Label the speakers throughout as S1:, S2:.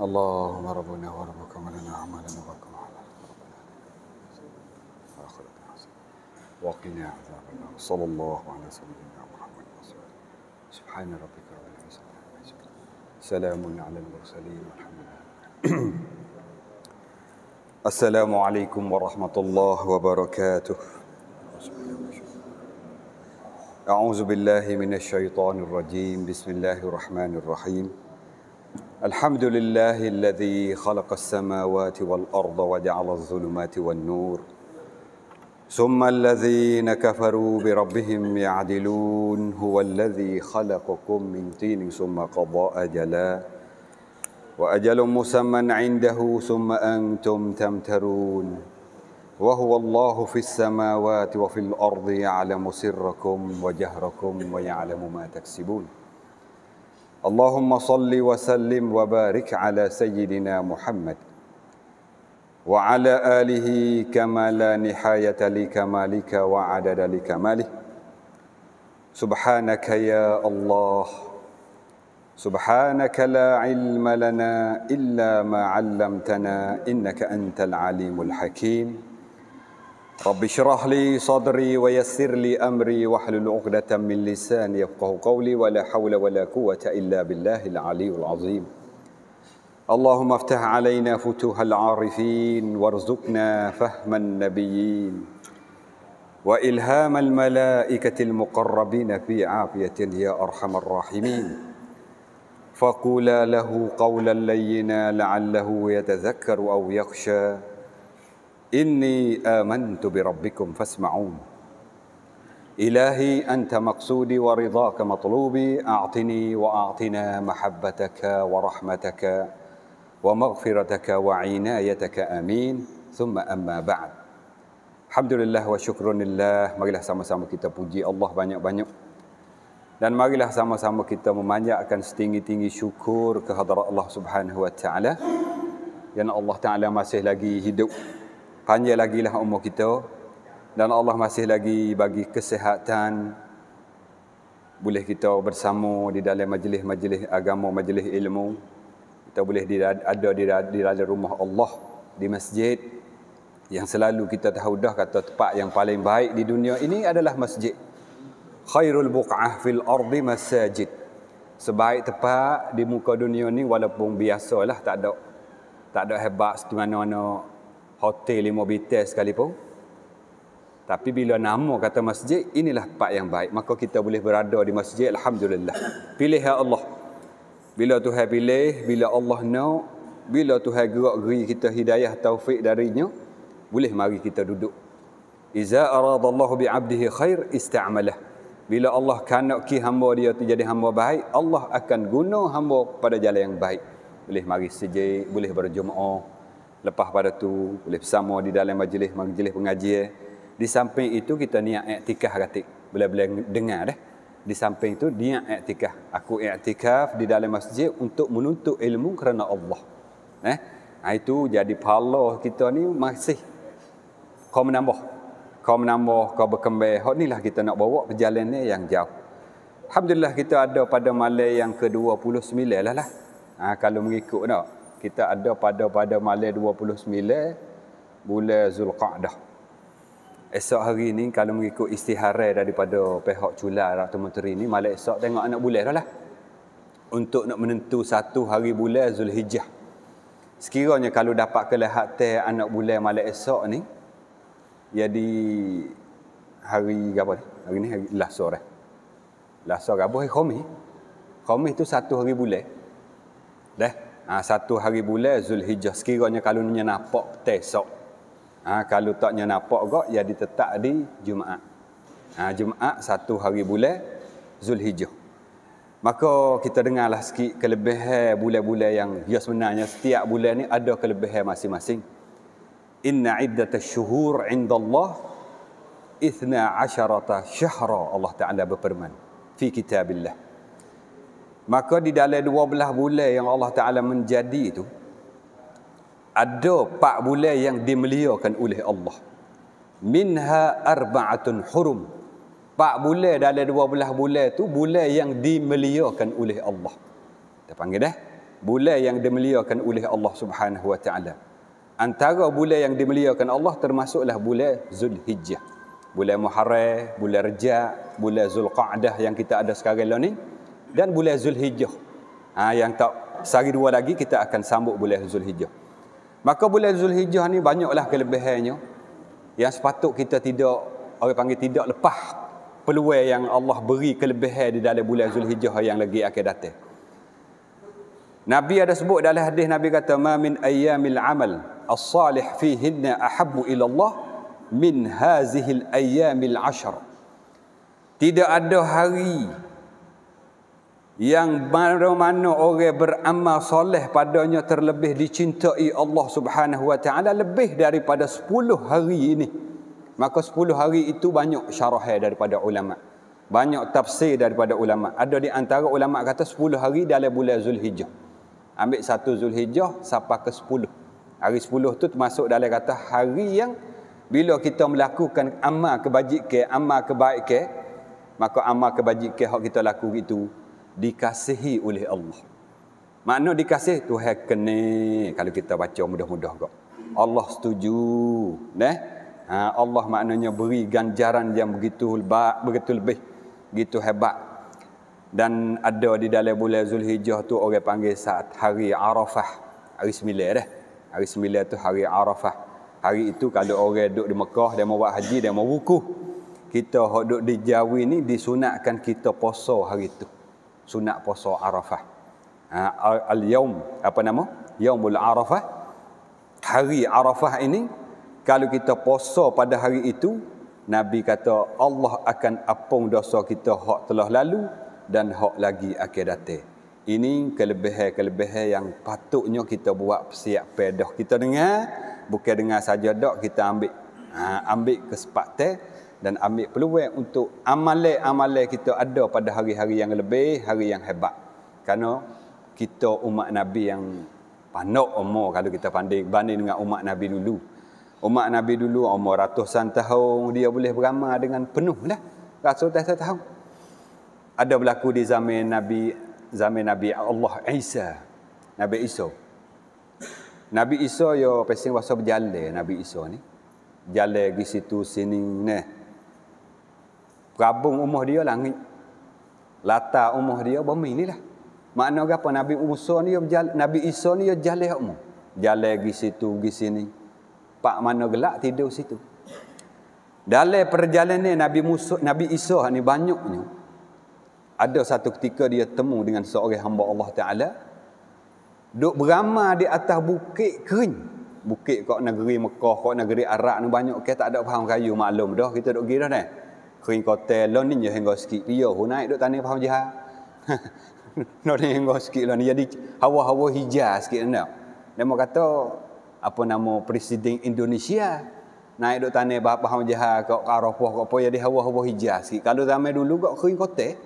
S1: اللهم ربنا وربك ولنا أعمالنا وكم وقنا عذاب النار صلى الله على سيدنا محمد وسلم سبحان ربك رب العزة عما سلام على المرسلين والحمد لله السلام عليكم ورحمة الله وبركاته أعوذ بالله من الشيطان الرجيم بسم الله الرحمن الرحيم الحمد لله الذي خلق السماوات والارض وجعل الظلمات والنور ثم الذين كفروا بربهم يعدلون هو الذي خلقكم من طين ثم قضى اجلا واجل مسمى عنده ثم انتم تمترون وهو الله في السماوات وفي الارض يعلم سركم وجهركم ويعلم ما تكسبون اللهم صل وسلم وبارك على سيدنا محمد وعلى اله كما لا نهايه لكمالك وعدد لكماله سبحانك يا الله سبحانك لا علم لنا الا ما علمتنا انك انت العليم الحكيم رب اشرح لي صدري ويسر لي أمري واحلل عقدة من لساني يفقه قولي ولا حول ولا قوة إلا بالله العلي العظيم اللهم افتح علينا فتوح العارفين وارزقنا فهم النبيين وإلهام الملائكة المقربين في عافية يا أرحم الراحمين فقولا له قولا لينا لعله يتذكر أو يخشى إني آمنت بربكم فاسمعون إلهي أنت مقصودي ورضاك مطلوبي أعطني وأعطنا محبتك ورحمتك ومغفرتك وعنايتك آمين ثم أما بعد الحمد لله وشكر لله marilah sama-sama kita puji Allah banyak-banyak dan marilah sama-sama kita memanjatkan setinggi-tinggi syukur kehadrat Allah Subhanahu wa taala yang Allah taala masih lagi hidup panjang lagi lah umur kita dan Allah masih lagi bagi kesehatan. boleh kita bersama di dalam majlis-majlis agama, majlis ilmu kita boleh ada di dalam rumah Allah di masjid yang selalu kita tahu dah kata tempat yang paling baik di dunia ini adalah masjid khairul buq'ah fil ardi masajid sebaik tempat di muka dunia ni walaupun biasalah tak ada tak ada hebat setengah mana hotel lima bintang sekalipun. Tapi bila nama kata masjid, inilah tempat yang baik. Maka kita boleh berada di masjid, Alhamdulillah. Pilih ya Allah. Bila Tuhan pilih, bila Allah nak, bila Tuhan gerak geri kita hidayah taufik darinya, boleh mari kita duduk. Iza aradallahu bi'abdihi khair ista'amalah. Bila Allah kanak ki hamba dia terjadi hamba baik, Allah akan guna hamba pada jalan yang baik. Boleh mari sejik, boleh berjumaah, lepas pada tu boleh bersama di dalam majlis majlis pengajian eh. di samping itu kita niat iktikaf ratik boleh-boleh dengar deh di samping itu niat iktikaf aku iktikaf di dalam masjid untuk menuntut ilmu kerana Allah eh nah, ha, itu jadi pahala kita ni masih kau menambah kau menambah kau berkembang hok nilah kita nak bawa perjalanan yang jauh alhamdulillah kita ada pada malam yang ke-29 lah lah ha, kalau mengikut tak kita ada pada pada malam 29 bulan Zulqa'dah. Esok hari ni kalau mengikut istihara daripada pihak cula atau Menteri ni malam esok tengok anak bulan dah lah. Untuk nak menentu satu hari bulan Zulhijjah. Sekiranya kalau dapat kelihat anak bulan malam esok ni jadi hari apa ni? Hari ni hari lah sore. Eh? Lah sore apa hari khamis. Khamis tu satu hari bulan. Dah ha, satu hari bulan Zulhijjah sekiranya kalau nya nampak petesok. Ha, kalau tak nya nampak gok ya ditetak di Jumaat. Ha, Jumaat satu hari bulan Zulhijjah. Maka kita dengarlah sikit kelebihan bulan-bulan yang ya sebenarnya setiap bulan ni ada kelebihan masing-masing. Inna iddat syuhur inda Allah Ithna asyarata syahra Allah Ta'ala berperman Fi kitabillah Maka di dalam dua belah bulan yang Allah Ta'ala menjadi itu, ada empat bulan yang dimeliakan oleh Allah. Minha arba'atun hurum. Empat bulan dalam dua belah bulan itu, bulan yang dimeliakan oleh Allah. Kita panggil dah. Bulan yang dimeliakan oleh Allah Subhanahu Wa Ta'ala. Antara bulan yang dimeliakan Allah termasuklah bulan Zulhijjah. Bulan Muharrah, bulan Rejab, bulan Zulqa'dah yang kita ada sekarang ini dan bulan Zulhijjah. Ha, yang tak sehari dua lagi kita akan sambut bulan Zulhijjah. Maka bulan Zulhijjah ni banyaklah kelebihannya yang sepatut kita tidak orang panggil tidak lepas peluang yang Allah beri kelebihan di dalam bulan Zulhijjah yang lagi akan datang. Nabi ada sebut dalam hadis Nabi kata ma min ayyamil amal as-salih fihi ahabbu ila Allah min hazihi al-ayyamil ashar. Tidak ada hari yang mana-mana orang beramal soleh padanya terlebih dicintai Allah Subhanahu wa taala lebih daripada 10 hari ini maka 10 hari itu banyak syarahan daripada ulama banyak tafsir daripada ulama ada di antara ulama kata 10 hari dalam bulan Zulhijjah ambil satu Zulhijjah sampai ke 10 hari 10 tu termasuk dalam kata hari yang bila kita melakukan amal kebajikan amal kebaikan maka amal kebajikan hak kita laku itu dikasihi oleh Allah. Makna dikasih tu kena kalau kita baca mudah-mudah kok. Allah setuju, neh. Ha, Allah maknanya beri ganjaran yang begitu lebat, begitu lebih, gitu hebat. Dan ada di dalam bulan Zulhijjah tu orang panggil saat hari Arafah, hari 9 deh. Hari 9 tu hari Arafah. Hari itu kalau orang duduk di Mekah, dia mau buat haji, dia mau wukuf. Kita yang duduk di Jawi ni disunatkan kita puasa hari itu sunat puasa Arafah. Ha, al-yaum apa nama? Yaumul Arafah. Hari Arafah ini kalau kita puasa pada hari itu, Nabi kata Allah akan apung dosa kita hak telah lalu dan hak lagi akan datang. Ini kelebihan-kelebihan yang patutnya kita buat siap pedah. Kita dengar, bukan dengar saja dok kita ambil ha, ambil kesempatan dan ambil peluang untuk amalai-amalai kita ada pada hari-hari yang lebih, hari yang hebat. Karena kita umat Nabi yang panok umur kalau kita banding, banding dengan umat Nabi dulu. Umat Nabi dulu umur ratusan tahun, dia boleh beramal dengan penuh lah. Rasul tak tahu. Ada berlaku di zaman Nabi zaman Nabi Allah Isa. Nabi Isa. Nabi Isa yo pesing bahasa berjalan Nabi Isa ni. Jalan di situ sini ni. Rabung umur dia langit. lata umur dia bumi inilah. Makna apa Nabi Musa ni Nabi Isa ni jalan umur. Jalan di situ, di sini. Pak mana gelak tidur situ. Dalam perjalanan ni Nabi Musa, Nabi Isa ni banyaknya. Ada satu ketika dia temu dengan seorang hamba Allah Taala duk berama di atas bukit kering. Bukit kok negeri Mekah, kok negeri Arab ni banyak Kita tak ada faham kayu maklum dah kita duk gira dah khi có tè ni đi nhiều hình gọi sĩ bây giờ hôm nay đội ta nên phong gì ha nó đi hình gọi sĩ là nó đi hầu hầu hầu kata apa nama presiden Indonesia naik duk tanya bapa hang jaha ko karopo ko apa jadi hawa hawa hijaz ki kalau zame dulu ko khui kote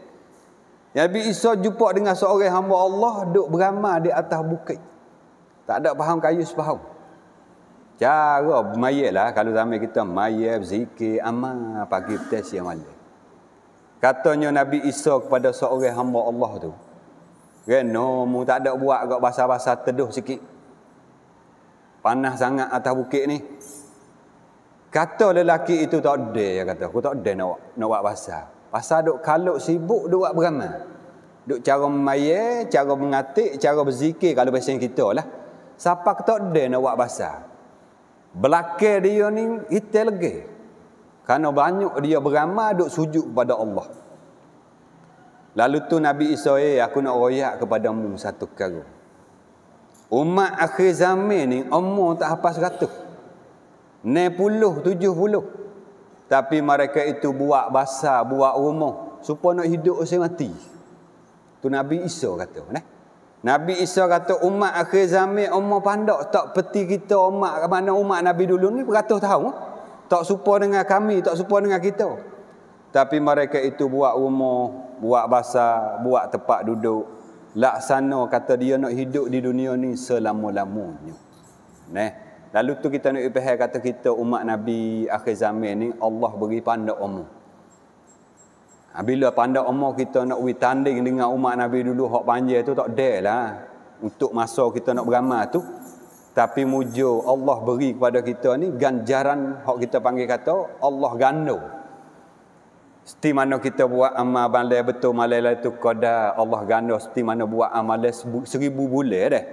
S1: nabi isa jumpa dengan seorang hamba Allah duk beramal di atas bukit tak ada paham kayu sepaham Cara mayat lah, kalau zaman kita mayat, zikir, amal, pagi petang siang malam. Katanya Nabi Isa kepada seorang hamba Allah tu. Kan, no, mu tak ada buat kat basa-basa teduh sikit. Panas sangat atas bukit ni. Kata lelaki itu tak ada, dia kata. Aku tak ada nak, nak buat basa. Pasal duk kalut sibuk, duk buat beramal. Duk cara mayat, cara mengatik, cara berzikir kalau pasien kita lah. Siapa tak ada nak buat basa? Belakang dia ni kita lega. Karena banyak dia beramal duk sujud kepada Allah. Lalu tu Nabi Isa eh, aku nak royak kepada mu satu kali. Umat akhir zaman ni umur tak apa seratus. puluh tujuh puluh. Tapi mereka itu buat basah, buat rumah. Supaya nak hidup saya mati. Tu Nabi Isa kata. Nah? Nabi Isa kata umat akhir zaman umat pandak tak peti kita umat ke mana umat Nabi dulu ni beratus tahun. Eh? Tak serupa dengan kami, tak serupa dengan kita. Tapi mereka itu buat rumah, buat basah, buat tempat duduk. Laksana kata dia nak hidup di dunia ni selama-lamanya. Neh. Lalu tu kita nak ipahal kata kita umat Nabi akhir zaman ni Allah beri pandak umat. Ha, bila pandai umur kita nak pergi tanding dengan umat Nabi dulu, hak panjang tu tak ada lah. Untuk masa kita nak beramal tu. Tapi mujo Allah beri kepada kita ni ganjaran hak kita panggil kata Allah gandu. Seti mana kita buat amal balai betul malai itu kada Allah gandu. Seti mana buat amal seribu bulan deh.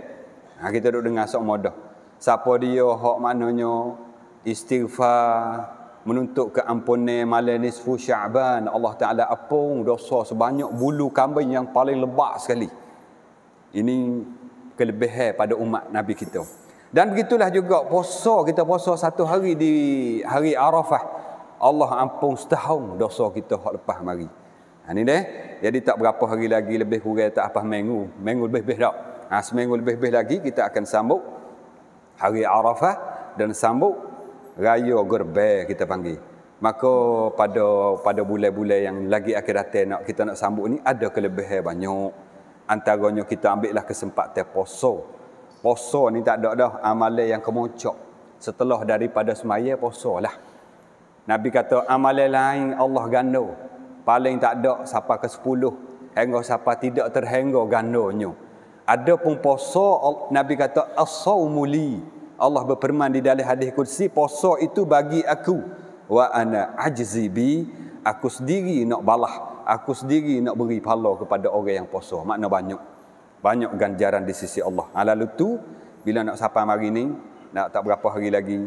S1: Ha, kita duduk dengar sok modoh. Siapa dia hak maknanya istighfar menuntut keampunan malam nisfu Syaban Allah Taala apung dosa sebanyak bulu kambing yang paling lebat sekali. Ini kelebihan pada umat Nabi kita. Dan begitulah juga puasa kita puasa satu hari di hari Arafah. Allah ampun setahun dosa kita hak lepas mari. Ha ni deh. Jadi tak berapa hari lagi lebih kurang tak apa minggu. Minggu lebih-lebih dak. Ha seminggu lebih-lebih lagi kita akan sambung hari Arafah dan sambung raya gerbe kita panggil. Maka pada pada bulan-bulan yang lagi akhir datang nak kita nak sambut ni ada kelebihan banyak. Antaranya kita ambil lah kesempatan poso. Poso ni tak ada dah amalan yang kemocok. Setelah daripada semaya poso lah. Nabi kata amalan lain Allah gando. Paling tak ada siapa ke sepuluh. Hingga siapa tidak terhingga gandunya. Ada pun poso Nabi kata asawmuli. Allah berfirman di dalam hadis kursi poso itu bagi aku wa ana ajzi bi aku sendiri nak balah aku sendiri nak beri pahala kepada orang yang poso makna banyak banyak ganjaran di sisi Allah lalu tu bila nak sampai hari ni nak tak berapa hari lagi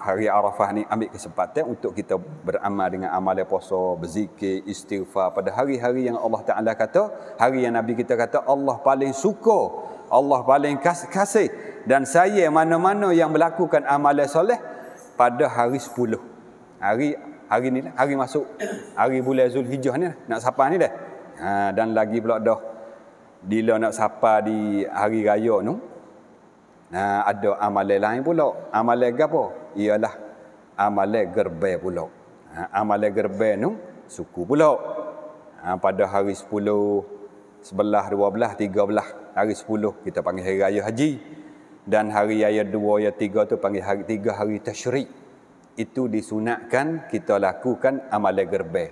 S1: hari Arafah ni ambil kesempatan untuk kita beramal dengan amal puasa, berzikir, istighfar pada hari-hari yang Allah Taala kata, hari yang Nabi kita kata Allah paling suka, Allah paling kas- kasih dan saya mana-mana yang melakukan amal soleh pada hari 10. Hari hari ni lah, hari masuk hari bulan Zulhijjah ni lah, nak sapa ni dah. Ha, dan lagi pula dah bila nak sapa di hari raya ni, Ha, ada amalan lain pula. Amalan gapo? Ialah amalan gerbe pula. Ha, amalan gerbai nu suku pula. Ha, pada hari 10, belah tiga belah hari sepuluh kita panggil hari raya haji. Dan hari raya dua raya tiga tu panggil hari tiga hari tasyrik. Itu disunatkan kita lakukan amalan gerbe.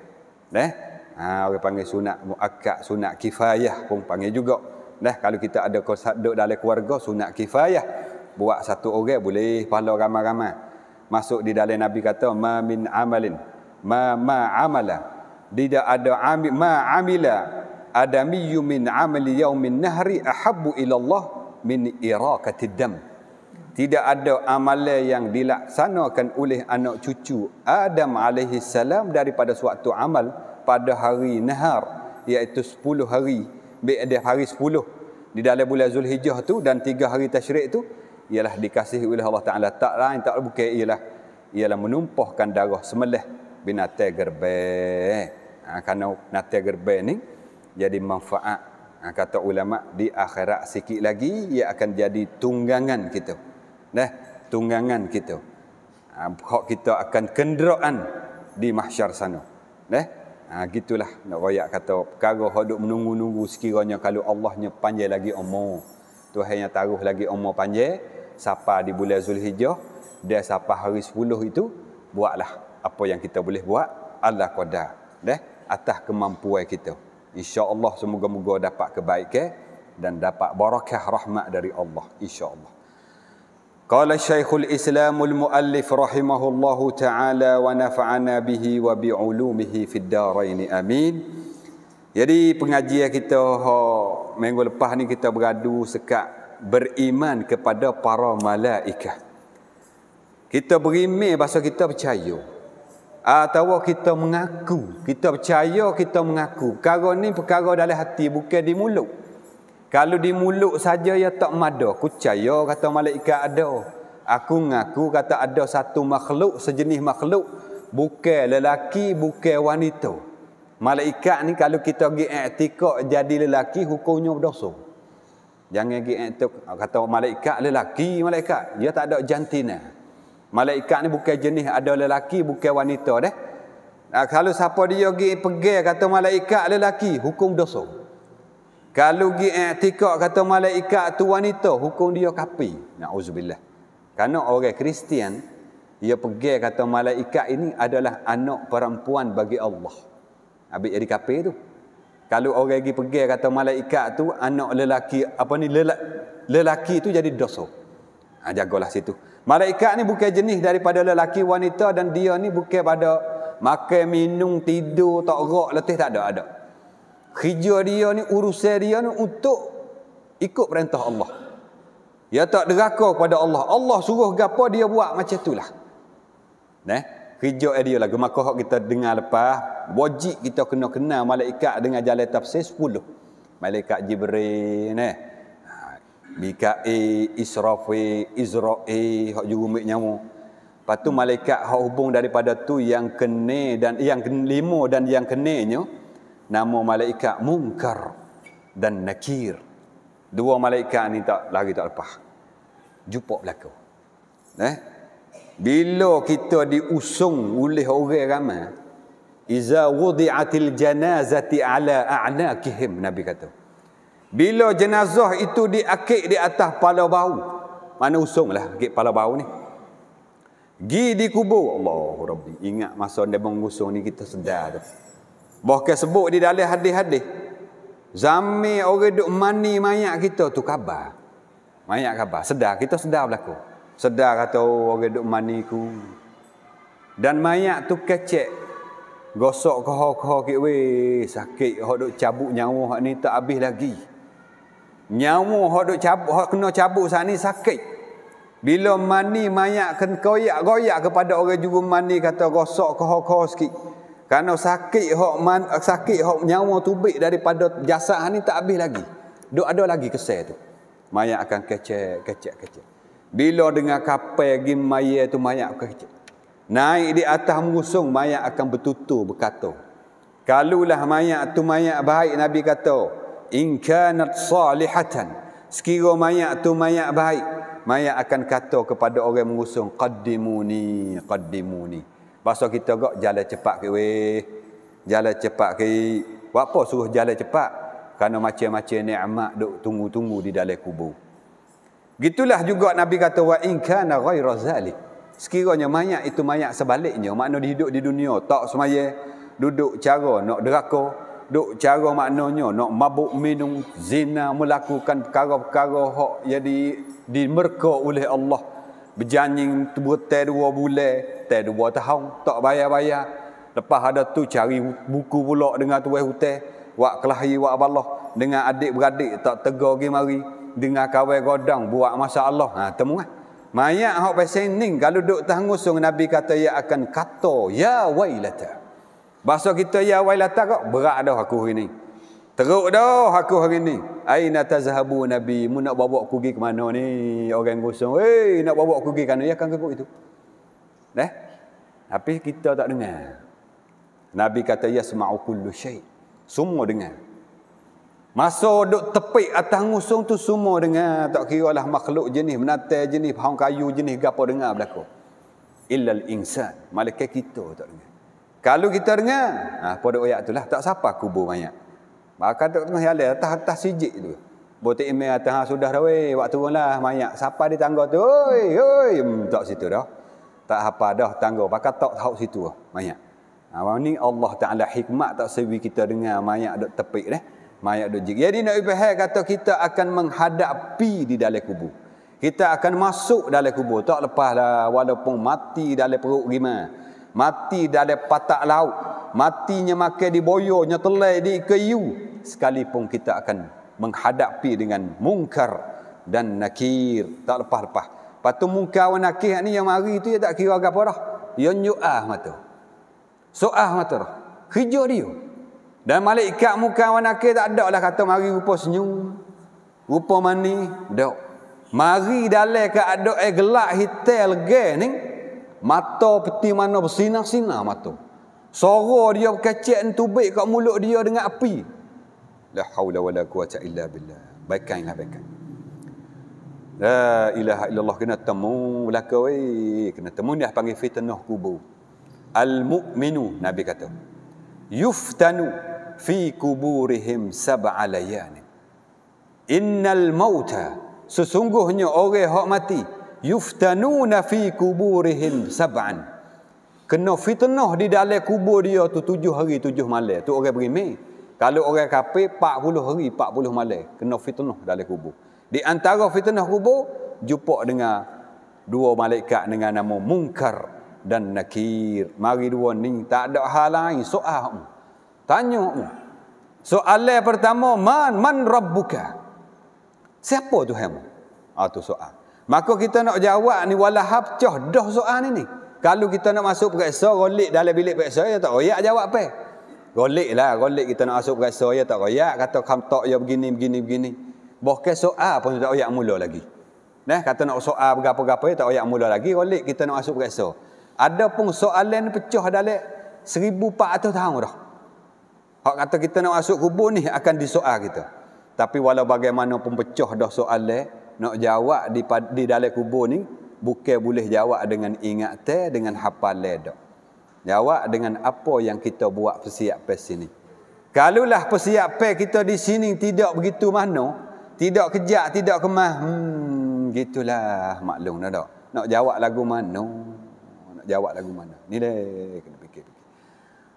S1: Eh? Ha, orang panggil sunat muakkad, sunat kifayah pun panggil juga. Dah kalau kita ada kosat duduk dalam keluarga sunat kifayah. Buat satu orang boleh pahala ramai-ramai. Masuk di dalam Nabi kata ma min amalin ma ma amala. Tidak ada ami, ma amila adamiyyu min amali yaumin nahri ahabbu ila Allah min iraqati dam. Tidak ada amalan yang dilaksanakan oleh anak cucu Adam alaihi salam daripada suatu amal pada hari nahar iaitu 10 hari di hari 10 di dalam bulan Zulhijjah tu dan tiga hari tasyrik tu ialah dikasihi oleh Allah Taala tak lain tak bukan ialah ialah menumpahkan darah semelih binatang gerbang. Ha, karena binatang gerbang ni jadi manfaat ha, kata ulama di akhirat sikit lagi ia akan jadi tunggangan kita. Nah, tunggangan kita. Ha, kita akan kenderaan di mahsyar sana. Nah, Ha, gitulah nak royak kata perkara hodok menunggu-nunggu sekiranya kalau Allah Allahnya panjang lagi umur. Tuhan yang taruh lagi umur panjang sapa di bulan Zulhijjah dia sapa hari 10 itu buatlah apa yang kita boleh buat Allah qadar. Deh atas kemampuan kita. Insya-Allah semoga-moga dapat kebaikan dan dapat barakah rahmat dari Allah insya-Allah. قال الشيخ الإسلام المؤلف رحمه الله تعالى ونفعنا به وبعلومه في الدارين أمين Jadi pengajian kita ha, minggu lepas ni kita beradu sekat beriman kepada para malaikat. Kita berime bahasa kita percaya. Atau kita mengaku, kita percaya, kita mengaku. Perkara ni perkara dalam hati bukan di mulut. Kalau di mulut saja ya tak mada. Kucaya kata malaikat ada. Aku ngaku kata ada satu makhluk, sejenis makhluk. Bukan lelaki, bukan wanita. Malaikat ni kalau kita pergi etikok jadi lelaki, hukumnya berdosa. Jangan pergi etikok. Kata malaikat lelaki, malaikat. Dia ya tak ada jantina. Malaikat ni bukan jenis ada lelaki, bukan wanita. Deh. kalau siapa dia pergi, pegang kata malaikat lelaki, hukum dosa. Kalau gi i'tikad kata malaikat tu wanita, hukum dia kapi, Nauzubillah. Karena orang Kristian dia pergi kata malaikat ini adalah anak perempuan bagi Allah. Habis jadi kapi tu. Kalau orang lagi pergi kata malaikat tu anak lelaki apa ni lelaki, lelaki tu jadi dosa. Ha, jagalah situ. Malaikat ni bukan jenis daripada lelaki wanita dan dia ni bukan pada makan minum tidur tak gerak letih tak ada ada kerja dia ni urusan dia ni untuk ikut perintah Allah dia tak deraka kepada Allah Allah suruh gapo dia buat macam itulah nah kerja dia lagu maka hak kita dengar lepas wajib kita kena kenal malaikat dengan jalan tafsir 10 malaikat jibril nah ha, Mikael, Israfil, Izrail, hak juga mik nyamuk. Lepas malaikat hak hubung daripada tu yang kene dan yang lima dan yang kenenya nama malaikat mungkar dan nakir. Dua malaikat ni tak lagi tak lepas. Jumpa berlaku. Eh? Bila kita diusung oleh orang ramai, iza wudi'atil janazati ala a'naqihim nabi kata. Bila jenazah itu diakik di atas kepala bau. Mana usunglah ke kepala bau ni. Gi di kubur. Allahu Rabbi. Ingat masa dia mengusung ni kita sedar. Tu. Bahkan sebut di dalam hadis-hadis. Zami orang duk mani mayat kita tu khabar. Mayat khabar. Sedar. Kita sedar berlaku. Sedar kata oh, orang duk mani ku. Dan mayat tu kecek. Gosok kohok-kohok ke weh. Sakit. Hak duk cabut nyawa hak ni tak habis lagi. Nyawa hak duk cabut. Hak kena cabut saat ni sakit. Bila mani mayat kena koyak-goyak kepada orang juga mani kata gosok kohok-kohok sikit. Kerana sakit hok man, eh, sakit hok nyawa tubik daripada jasa ni tak habis lagi. Dok ada lagi kesal tu. Mayat akan kecek, kecek, kecek. Bila dengar kapal gim mayat tu mayat akan kecek. Naik di atas musung mayat akan bertutur berkata. Kalulah mayat tu mayat baik Nabi kata, in kanat salihatan. Sekiranya mayat tu mayat baik, mayat akan kata kepada orang mengusung qaddimuni qaddimuni Pasal kita gak jalan cepat ke weh. Jalan cepat ke. Buat apa suruh jalan cepat? Karena macam-macam ni'mat duk tunggu-tunggu di dalam kubur. Gitulah juga Nabi kata wa in kana ghayra zalik. Sekiranya mayat itu mayat sebaliknya, makna dia hidup di dunia tak semaya, duduk cara nak deraka, duduk cara maknanya nak mabuk minum, zina melakukan perkara-perkara hak jadi dimerka oleh Allah Berjanji terbutai dua bulan, terbutai dua tahun, tak bayar-bayar. Lepas ada tu cari buku pula dengan tuan hutan. Wak kelahi wak Allah dengan adik-beradik tak tegur pergi mari. Dengan kawai godang buat masalah. Ha, temu kan? Mayak hak pasien ni kalau duk tahan Nabi kata ia akan kata ya wailata. Bahasa kita ya wailata kok berat dah aku hari ni. Teruk dah aku hari ni. Aina tazhabu nabi? Mu nak bawa aku pergi ke mana ni? Orang gosong. Hei, nak bawa aku pergi ke mana? Ya kang kekuk itu. Eh? Tapi kita tak dengar. Nabi kata, ya sema'u kullu syait. Semua dengar. Masa duduk tepik atas ngusung tu semua dengar. Tak kira lah makhluk jenis, menatai jenis, pahang kayu jenis, gapo dengar berlaku. Illal insan. Malaikat kita tak dengar. Kalau kita dengar, ah ha, pada ayat itulah. Tak siapa kubur banyak. Maka dok tengah jalan, atas-atas sijik tu. Botik imam atas, ah, sudah dah weh, waktu pun lah, mayak. Sapa di tangga tu, oi, oi. Hmm, tak situ dah. Tak apa dah tangga, bakar tak tahu situ lah, mayak. Awal ha, ni Allah Ta'ala hikmat tak sewi kita dengar mayak duduk tepik dah. Mayak dok jik. Jadi Nabi Bahar kata kita akan menghadapi di dalam kubur. Kita akan masuk dalam kubur. Tak lepas lah, walaupun mati dalam perut gimana. Mati dalam patak laut matinya makan di boyonya telai di kayu sekalipun kita akan menghadapi dengan mungkar dan nakir tak lepas-lepas Patu tu mungkar dan nakir ni yang mari tu dia tak kira apa dah dia nyu'ah mata so'ah mata dah kerja dia dan malaikat mungkar dan nakir tak ada lah kata mari rupa senyum rupa mani dok mari dalai ke ada eh gelak hitel gen ni mata peti mana bersinar-sinar mata Soro dia kecil tubik kat mulut dia dengan api. La haula wala quwata illa billah. Baikkanlah baikkan. La ilaha illallah kena temu belaka wei, kena temu dia lah panggil fitnah kubur. Al mukminu Nabi kata. Yuftanu fi kuburihim sab'a layani. Innal mauta sesungguhnya orang hak mati yuftanuna fi kuburihim sab'an kena fitnah di dalam kubur dia tu tujuh hari tujuh malam tu orang berimeh kalau orang kafir 40 hari 40 malam kena fitnah dalam kubur di antara fitnah kubur jumpa dengan dua malaikat dengan nama Munkar dan Nakir mari dua ni tak ada hal lain soal tanya soal yang pertama man man rabbuka siapa tuhanmu ah tu soal maka kita nak jawab ni walahab cah dah soal ni ni kalau kita nak masuk periksa, golik, dalam bilik periksa, ya tak royak jawab apa? Golik lah, golik kita nak masuk periksa, ya tak royak. Kata khamtok ya begini, begini, begini. Bahkan soal pun tak royak mula lagi. Nah, kata nak soal berapa-berapa, ya tak royak mula lagi. Golik kita nak masuk periksa. Ada pun soalan pecah dalam 1400 tahun dah. Hak kata kita nak masuk kubur ni akan disoal kita. Tapi walau bagaimana pun pecah dah soalan, nak jawab di, di dalam kubur ni, bukan boleh jawab dengan ingat teh dengan hafal le ledok. Jawab dengan apa yang kita buat persiapan sini. Kalulah persiapan kita di sini tidak begitu mana, tidak kejak, tidak kemah, hmm, gitulah maklum dah tak. Nak jawab lagu mana? Nak jawab lagu mana? Ni deh kena fikir.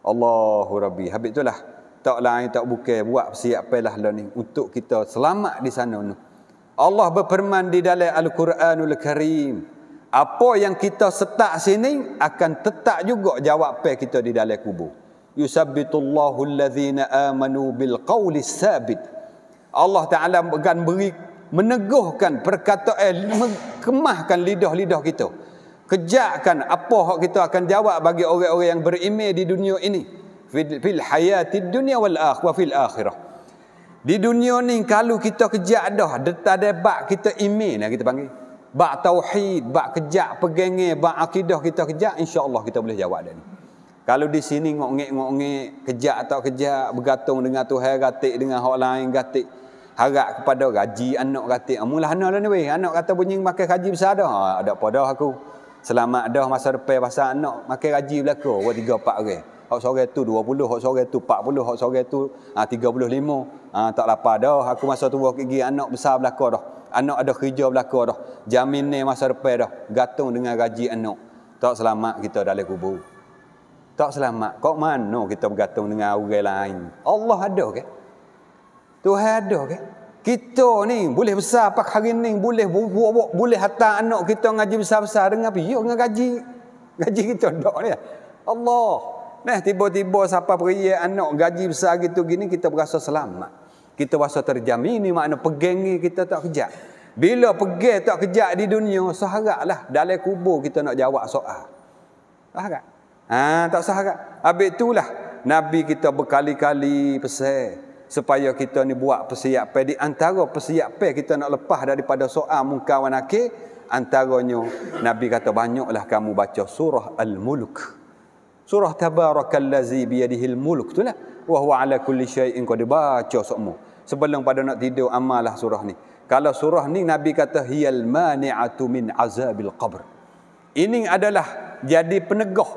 S1: Allahu Rabbi. Habis itulah. Tak lain, tak bukan. Buat persiapan lah ni. Untuk kita selamat di sana. Allah berperman di dalam Al-Quranul Karim apa yang kita setak sini akan tetap juga jawab pe kita di dalam kubur yusabbitullahu allazina amanu bil qawli sabit Allah taala akan beri meneguhkan perkataan mengkemahkan lidah-lidah kita kejakkan apa hak kita akan jawab bagi orang-orang yang berimej di dunia ini fil hayati dunia wal akhirah fil akhirah di dunia ni kalau kita kejak dah ada debat kita imej nah kita panggil Bak tauhid, bak kejak pegenge, bak akidah kita kejak, insya-Allah kita boleh jawab dia ni. Kalau di sini ngok-ngok-ngok, kejak atau kejak, bergantung dengan Tuhan, gatik dengan orang lain, gatik. Harap kepada gaji anak gatik. Amulah ah, anak lah ni weh. Anak kata bunyi makan gaji besar dah. Ha, ada apa dah aku. Selamat dah masa depan pasal anak makan gaji belakang. Buat tiga, empat orang hak sore tu 20, hak sore tu 40, hak sore tu ah 35. Ah tak lapar dah. Aku masa tu pergi anak besar belaka dah. Anak ada kerja belaka dah. Jamin ni masa depan dah. Gantung dengan gaji anak. Tak selamat kita dalam kubur. Tak selamat. Kok mana kita bergantung dengan orang lain? Allah ada ke? Tuhan ada ke? Kita ni boleh besar pak hari ni boleh buat bu- boleh hantar anak kita ngaji besar-besar dengan apa? dengan gaji gaji kita dok ni. Allah. Nah, tiba-tiba siapa pergi eh, anak gaji besar gitu gini kita berasa selamat. Kita rasa terjamin ni makna pegang kita tak kejak. Bila pegang tak kejak di dunia, seharaplah dalam kubur kita nak jawab soal. Seharap. Ha, tak seharap. Habis itulah Nabi kita berkali-kali pesan supaya kita ni buat persiapan di antara persiapan kita nak lepas daripada soal mungkawan akhir antaranya Nabi kata banyaklah kamu baca surah Al-Mulk. Surah Tabarakallazi biyadihil mulk tu lah. Wa huwa ala kulli syai'in kau dia baca semua. Sebelum pada nak tidur amalah surah ni. Kalau surah ni Nabi kata hiyal mani'atu min azabil qabr. Ini adalah jadi peneguh,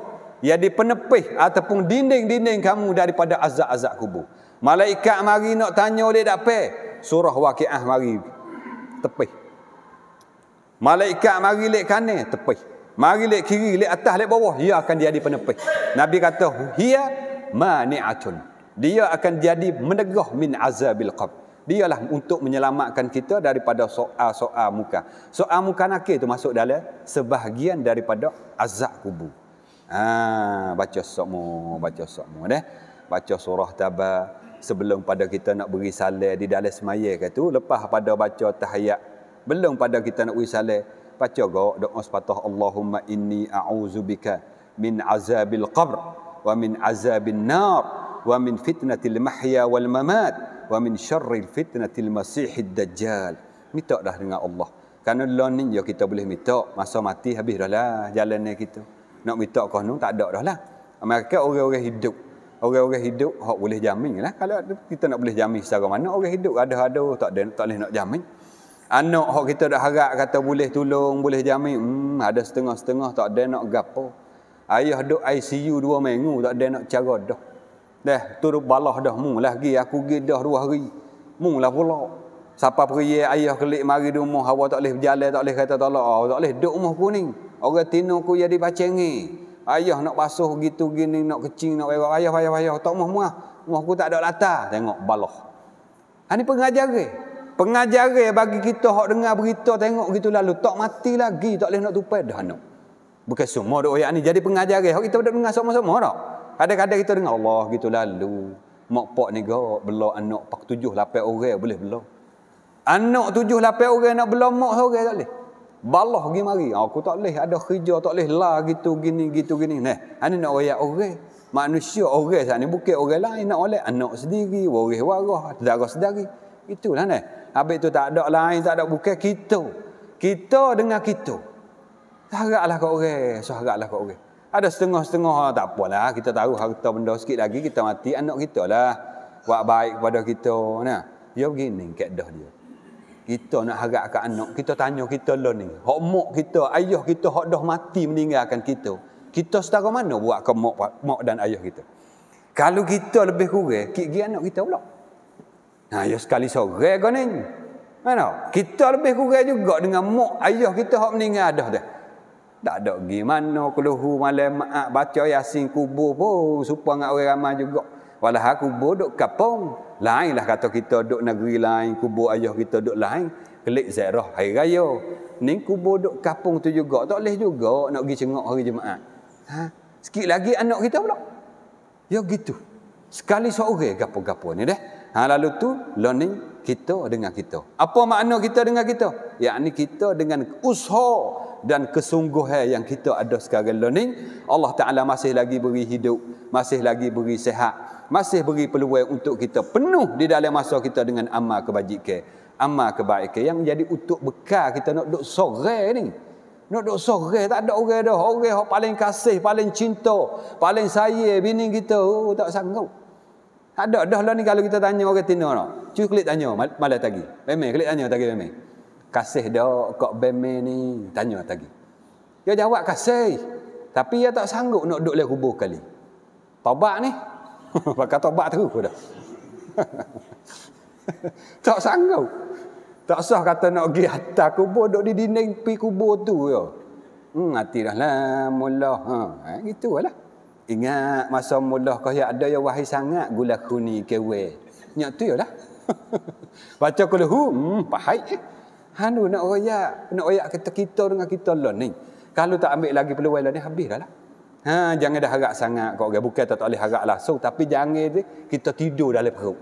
S1: jadi penepih ataupun dinding-dinding kamu daripada azab-azab kubur. Malaikat mari nak tanya oleh dak pe. Surah Waqiah mari tepih. Malaikat mari lek kanan tepih. Mari lihat kiri, lihat atas, lihat bawah. Ia akan jadi penepi. Nabi kata, Hiya mani'atun. Dia akan jadi menegah min azabil qab. Dialah untuk menyelamatkan kita daripada soal-soal muka. Soal muka nakir itu masuk dalam sebahagian daripada azab kubu. Ha, baca sokmu, baca sokmu. Deh. Baca surah tabah sebelum pada kita nak beri salam di dalam semaya kata lepas pada baca tahiyat belum pada kita nak beri salam baca go doa sepatah Allahumma inni bika min azabil qabr wa min azabin nar wa min fitnatil mahya wal mamat wa min syarril fitnatil masiihid dajjal minta dah dengan Allah kerana lon ni ya kita boleh minta masa mati habis dah lah jalan ni kita nak minta kau nun tak ada dah lah mereka orang-orang hidup orang-orang hidup hak boleh jamin lah kalau kita nak boleh jamin secara mana orang hidup ada ada tak ada tak boleh nak jamin Anak hok kita dah harap kata boleh tolong, boleh jamin. Hmm, ada setengah-setengah tak ada nak gapo. Ayah duk ICU dua minggu tak ada nak cara dah. Dah turut balah dah mu lah gi aku gi dah dua hari. Mu lah pula. Siapa pergi ayah kelik mari di rumah hawa tak boleh berjalan tak boleh kata tolak oh, tak boleh duk rumah kuning. Orang tino ku jadi pacengi. Ayah nak basuh gitu gini nak kecing nak ayah ayah ayah, ayah. tak mahu mu. Ah. Rumah aku tak ada latar tengok balah. Ini ha, pengajar ke? Pengajar bagi kita hak dengar berita tengok gitu lalu tak mati lagi tak boleh nak tupai dah nak. Bukan semua dok ayat ni jadi pengajar hak kita dok dengar sama-sama dak. Kadang-kadang kita dengar Allah gitu lalu mak pak ni gak bela anak pak tujuh lapan orang boleh bela. Anak tujuh lapan orang nak bela mak seorang tak boleh. Balah gi mari. Aku tak boleh ada kerja tak boleh lah gitu gini gitu gini. Neh, ani nak ayat orang. Manusia orang saat ni bukan orang lain nak oleh anak sendiri, waris warah, saudara sendiri. Itulah neh. Habis itu tak ada lain, tak ada bukan kita. Kita dengan kita. Haraplah kat orang, suharaplah kau orang. Ada setengah-setengah ah, tak apalah, kita tahu, harta benda sikit lagi kita mati anak kita lah. Buat baik kepada kita nah. Dia ya, begini kaedah dia. Kita nak harap kat anak, kita tanya kita lah ni. Hak mak kita, ayah kita hak dah mati meninggalkan kita. Kita setara mana buat ke mak, mak dan ayah kita. Kalau kita lebih kurang, kik anak kita pula. Nah, ya sekali sore kau ni. Mana? Kita lebih kurang juga dengan mak ayah kita hak meninggal ada dah. Tak ada pergi mana keluhu malam maak baca yasin kubur pun. Supa dengan orang ramai juga. Walah aku bodok kapong. Lainlah kata kita duduk negeri lain. Kubur ayah kita duduk lain. Klik zairah hari raya. Ni kubur duduk kapong tu juga. Tak boleh juga nak pergi cengok hari jemaat. Ha? Sikit lagi anak kita pula. Ya gitu. Sekali seorang gapo-gapo ni deh. Ha, lalu tu learning kita dengan kita. Apa makna kita dengan kita? Ya, ini kita dengan usaha dan kesungguhan yang kita ada sekarang learning. Allah Ta'ala masih lagi beri hidup. Masih lagi beri sehat. Masih beri peluang untuk kita penuh di dalam masa kita dengan amma kebajikan. amma kebaikan yang jadi untuk bekal kita nak duduk sore ni. Nak duduk sore, tak ada orang dah. Orang yang paling kasih, paling cinta, paling sayang bini kita, oh, tak sanggup. Tak ada dah lah ni kalau kita tanya orang Tina no. Cuy kelik tanya malam tadi. Beme Klik tanya tadi beme. Kasih dah kok beme ni tanya tadi. Dia jawab kasih. Tapi dia tak sanggup nak duduk le kubur kali. Taubat ni. Pakai taubat tu, dah. tak sanggup. Tak sah kata nak pergi atas kubur duduk di dinding pi kubur tu ya. Hmm hati dah lah mula. Ha eh, gitulah. Ha, Ingat masa mula kau yang ada yang wahai sangat gula kuni kewe. Nyak tu yalah. Baca kau lehu, hmm, pahai. Hanu nak oyak nak oyak kita kita dengan kita lah ni. Kalau tak ambil lagi peluang lah ni habis dah lah. Ha, jangan dah harap sangat kau orang bukan tak, tak boleh harap lah. So, tapi jangan ni kita tidur dalam perut.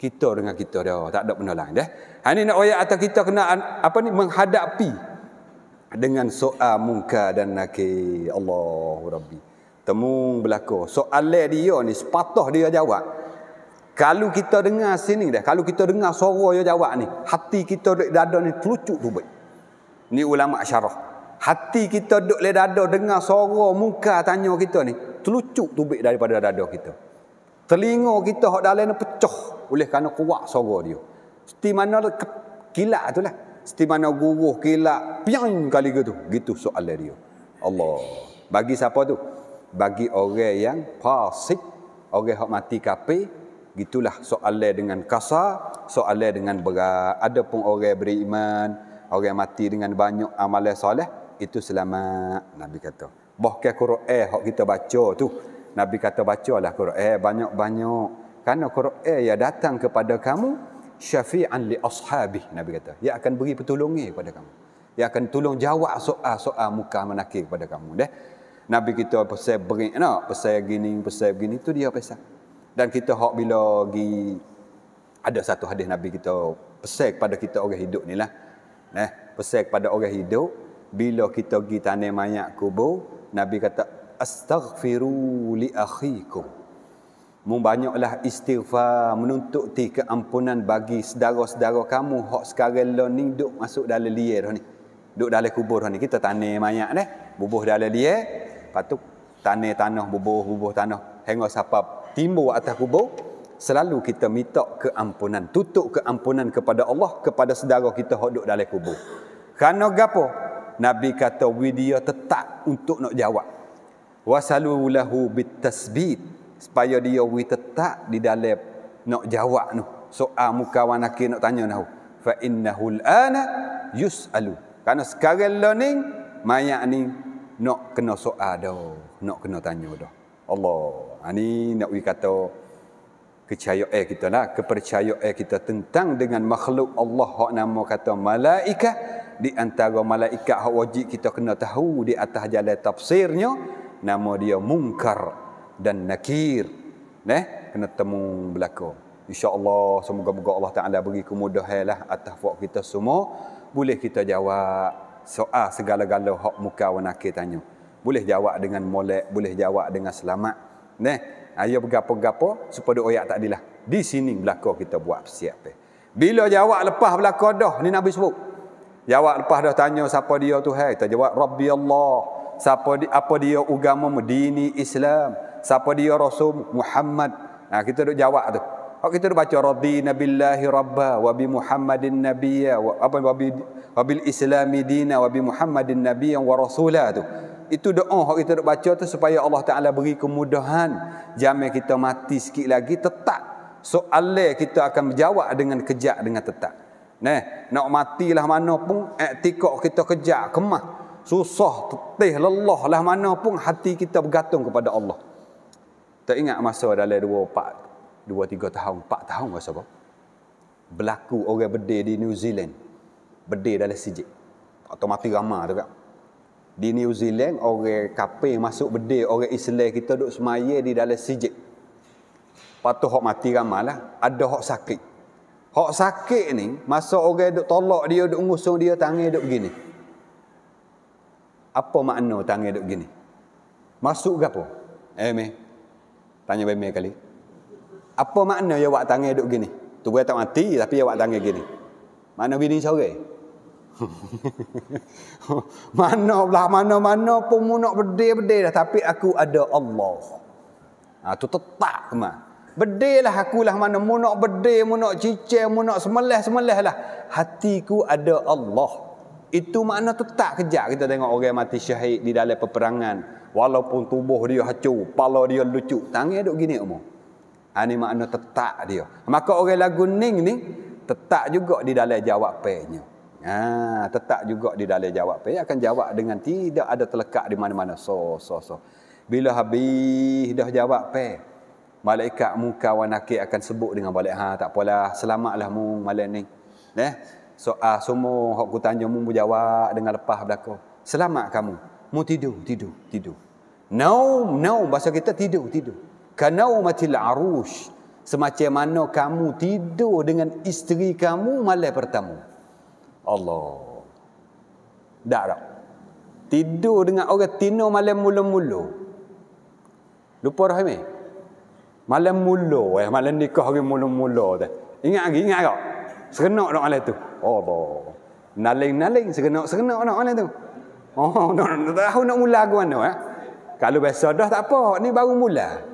S1: Kita dengan kita dah. Tak ada benda lain dah. Ha, ni nak oyak atau kita kena apa ni menghadapi dengan soal muka dan nakir. Allahu Rabbi. Temu berlaku. Soalan dia ni sepatah dia jawab. Kalau kita dengar sini dah, kalau kita dengar suara dia jawab ni, hati kita duk dada ni telucuk tu baik. Ni ulama syarah. Hati kita duk le dada dengar suara muka tanya kita ni, telucuk tu baik daripada dada kita. Telinga kita hak dalam ni pecah oleh kerana kuat suara dia. Seti mana kilat tu lah. Seti mana guruh kilat, piang kali gitu. Gitu soalan dia. Allah. Bagi siapa tu? bagi orang yang fasik orang yang mati kafir gitulah soalnya dengan kasar soalnya dengan berat pun orang beriman orang mati dengan banyak amalan soleh itu selamat nabi kata bahkan Quran yang kita baca tu nabi kata bacalah Quran banyak-banyak Karena Quran yang datang kepada kamu syafi'an li ashabi nabi kata ia akan beri pertolongan kepada kamu ia akan tolong jawab soal-soal muka menakir kepada kamu deh Nabi kita oh, pasal berik nak, pasal gini, pasal gini, itu dia pasal. Dan kita hak bila pergi, ada satu hadis Nabi kita, oh, pasal kepada kita orang hidup ni lah. Nah eh, pasal kepada orang hidup, bila kita pergi tanah mayat kubur, Nabi kata, astaghfiru li akhikum. Membanyaklah istighfar, ti keampunan bagi sedara-sedara kamu, hak sekarang lo ni duduk masuk dalam liar ni. Duduk dalam kubur ni. Kita tanah mayat ni. Bubuh dalam liar, Lepas tu tanah tanah bubuh bubuh tanah hingga siapa timbul atas kubur selalu kita minta keampunan tutup keampunan kepada Allah kepada saudara kita hok duduk dalam kubur kerana apa? nabi kata widia tetap untuk nak jawab wasalu lahu bitasbit supaya dia wi tetap di dalam nak jawab tu soal muka wanaki nak tanya nahu fa innahul ana yusalu kerana sekarang learning mayat ni nak kena soal dah, nak kena tanya dah. Allah, ini ha, nak we kata kecayaan eh kita lah, kepercayaan eh kita tentang dengan makhluk Allah hak nama kata malaikat di antara malaikat hak wajib kita kena tahu di atas jalan tafsirnya nama dia mungkar dan nakir. Neh, kena temu Insya Allah, semoga-moga Allah Ta'ala bagi kemudahan lah atas buat kita semua. Boleh kita jawab soal ah, segala-gala hak muka wanake tanya. Boleh jawab dengan molek, boleh jawab dengan selamat. Neh, ayo bergapo-gapo supaya oyak tak dilah. Di sini belako kita buat persiap. Bila jawab lepas belako dah ni Nabi sebut. Jawab lepas dah tanya siapa dia tu hai. Kita jawab Rabbi Allah. Siapa dia? apa dia agama dini Islam. Siapa dia Rasul Muhammad. Nah, kita duk jawab tu. Waktu kita dah baca radina billahi rabba wa bi Muhammadin nabiyya wa apa wa bi wa bil islami dina wa bi Muhammadin nabiyya wa rasula tu. Itu doa hak kita nak baca tu supaya Allah Taala beri kemudahan jamai kita mati sikit lagi tetap soalan kita akan menjawab dengan kejak dengan tetap. Nah, nak matilah mana pun etikok eh, kita kejak kemah. Susah, tetih, lelah lah mana pun hati kita bergantung kepada Allah. Tak ingat masa dalam 2 4 Dua tiga tahun empat tahun rasa apa berlaku orang bedil di New Zealand bedil dalam sijil atau mati ramah tu kan di New Zealand orang kape masuk bedil orang Islam kita duk semaya di dalam sijil patu hok mati ramalah ada hok sakit hok sakit ni masa orang duk tolak dia duk ngusung dia tangan duk begini apa makna tangan duk begini masuk ke apa eh me tanya bayi kali apa makna ya awak tangan duduk gini? Tu boleh tak mati tapi awak tangan gini. Mana bini sore? mana pula mana-mana pun munak berde-berde dah tapi aku ada Allah. Ha, tu tetap kema. Bedilah aku lah mana munak berde, munak cice, munak semelih-semelih lah. Hatiku ada Allah. Itu makna tetap kejap kita tengok orang mati syahid di dalam peperangan. Walaupun tubuh dia hancur, pala dia lucu. Tangan duduk gini umur. Ini ah, makna tetak dia. Maka orang lagu ning ni tetak juga di dalam jawapannya. Ha, ah, tetak juga di dalam jawab pe akan jawab dengan tidak ada terlekat di mana-mana so so so bila habis dah jawab pe malaikat muka wanaki akan sebut dengan balik ha tak apalah selamatlah mu malam ni eh so ah, semua hok ku tanya mu jawab dengan lepas belako selamat kamu mu tidur tidur tidur no no bahasa kita tidur tidur kanaumatil arush semacam mana kamu tidur dengan isteri kamu malam pertama Allah tak tak tidur dengan orang tino malam mula-mula lupa rahim eh? malam mula eh malam nikah orang mula-mula dah ingat lagi ingat tak serenak dok malam tu Allah naling-naling serenak-serenak dok malam tu oh nak tahu nak mula aku mana eh kalau biasa dah tak apa ni baru mula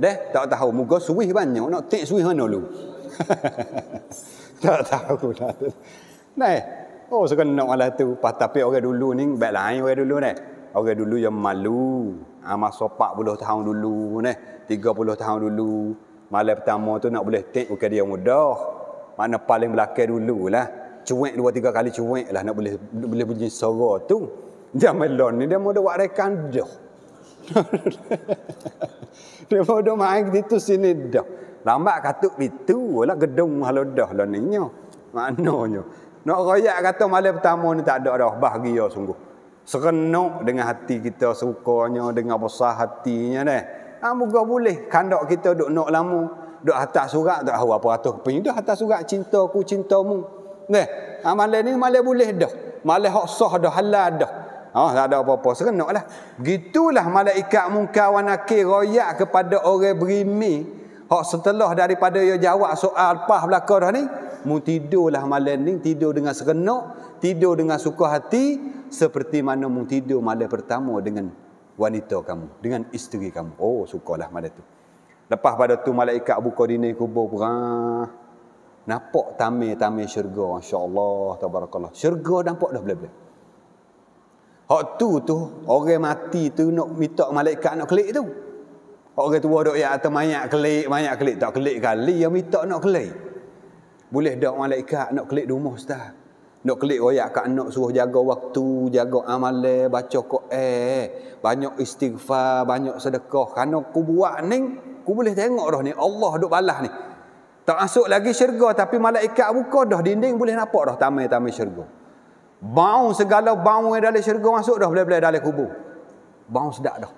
S1: Deh, tak tahu. Muka suih banyak. Nak tek suih mana lu? tak tahu. Tak tahu. Nah, oh suka nak malah tu. Tapi orang dulu ni, baik lain orang dulu ni. Orang dulu yang malu. Ah, masa 40 tahun dulu ni. 30 tahun dulu. Malam pertama tu nak boleh tek bukan dia mudah. Mana paling belakang dulu lah. Cuek dua tiga kali cuek lah nak boleh boleh bunyi suara tu. Zaman lon ni dia mau buat rekan dia. dia bodoh main di tu sini dah. Lambat katuk itu lah gedung halau dah lah ni nyo. Maknanya. Nak royak kata malam pertama ni tak ada dah bahagia sungguh. Serenuk dengan hati kita sukanya dengan besar hatinya ni. Ha, moga boleh. Kandak kita duduk nak lama. Duduk atas surat tak tahu apa atas pun. Duduk atas surat cintaku, cintamu. Ha, malam ni malam boleh dah. Malam hak sah dah, halal dah. Oh, tak ada apa-apa. Serenuk lah. Gitulah malaikat muka wanaki royak kepada orang berimi. Hak setelah daripada dia jawab soal pah belakang dah ni. Mu tidurlah malam ni. Tidur dengan serenuk. Tidur dengan suka hati. Seperti mana mu tidur malam pertama dengan wanita kamu. Dengan isteri kamu. Oh, lah malam tu. Lepas pada tu malaikat buka dini kubur perang. Nampak tamir-tamir syurga. InsyaAllah. Tabarakallah. Syurga nampak dah boleh-boleh. Hak tu tu orang mati tu nak minta malaikat nak kelik tu. Orang tua duk ya atau mayat kelik, mayat kelik tak kelik kali yang minta nak kelik. Boleh dak malaikat nak kelik rumah ustaz? Nak kelik royak kat anak suruh jaga waktu, jaga amalan, baca Quran, banyak istighfar, banyak sedekah. Kan aku buat ni, aku boleh tengok dah ni Allah duk balas ni. Tak masuk lagi syurga tapi malaikat buka dah dinding boleh nampak dah tamai-tamai syurga. Bau segala bau yang dalam syurga masuk dah boleh-boleh dalam kubur. Bau sedap dah.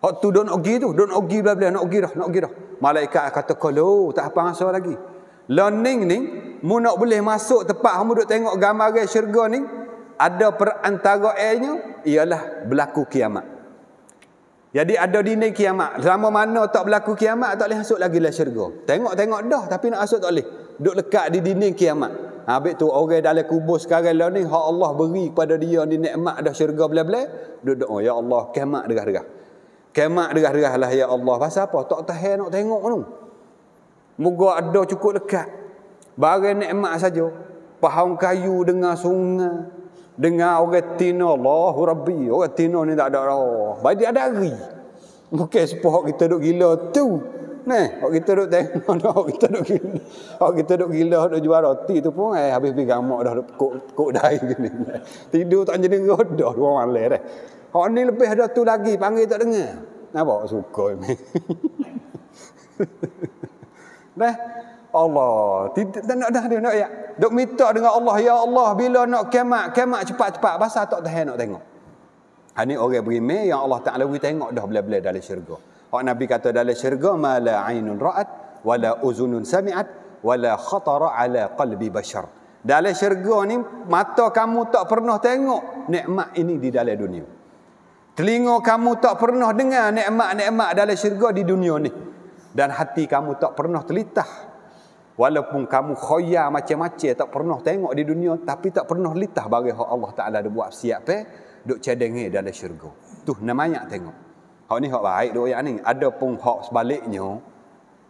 S1: Hak tu don't ogi tu, don't ogi boleh-boleh nak ogi dah, nak ogi dah. Malaikat kata kalau oh, tak apa rasa lagi. Learning ni mu nak boleh masuk tempat hang duduk tengok gambar syurga ni ada perantara airnya ialah berlaku kiamat. Jadi ada di ni kiamat. Lama mana tak berlaku kiamat tak boleh masuk lagi lah syurga. Tengok-tengok dah tapi nak masuk tak boleh. Duduk lekat di dinding kiamat. Habis tu orang dalam kubur sekarang lah ni Hak Allah beri kepada dia ni nikmat dah syurga bila-bila Duduk doa oh, ya Allah kemak derah-derah Kemak derah-derah lah ya Allah Pasal apa? Tak tahan nak tengok tu Moga ada cukup lekat Barang nikmat saja Pahang kayu dengan sungai Dengar orang tina Allahu Rabbi Orang tina ni tak ada Allah Baik dia ada hari Mungkin sepuluh kita duduk gila tu Ni, orang kita duk tengok dah, orang kita duk gila. Orang kita duk gila duk jual roti tu pun eh habis pergi gamak dah duk kok kok dai gini. Tidur tak jadi rodoh dua malam dah. Hak ni lebih ada tu lagi panggil tak dengar. Napa suka ni. Dah. Allah, tidak nak dah dia nak ya. Duk minta dengan Allah, ya Allah bila nak kiamat, kiamat cepat-cepat basah tak tahan nak tengok. Ha ni orang beriman yang Allah Taala bagi tengok dah bila-bila dalam syurga. Orang Nabi kata dalam syurga mala ainun ra'at wala uzunun sami'at wala khatara ala qalbi bashar. Dalam syurga ni mata kamu tak pernah tengok nikmat ini di dalam dunia. Telinga kamu tak pernah dengar nikmat-nikmat dalam syurga di dunia ni. Dan hati kamu tak pernah telitah. Walaupun kamu khoyar macam-macam tak pernah tengok di dunia tapi tak pernah litah bagi Allah Taala dia buat siap pe eh? duk cadangi dalam syurga. Tu namanya tengok hak ni hak baik dua ayat ni ada pun hak sebaliknya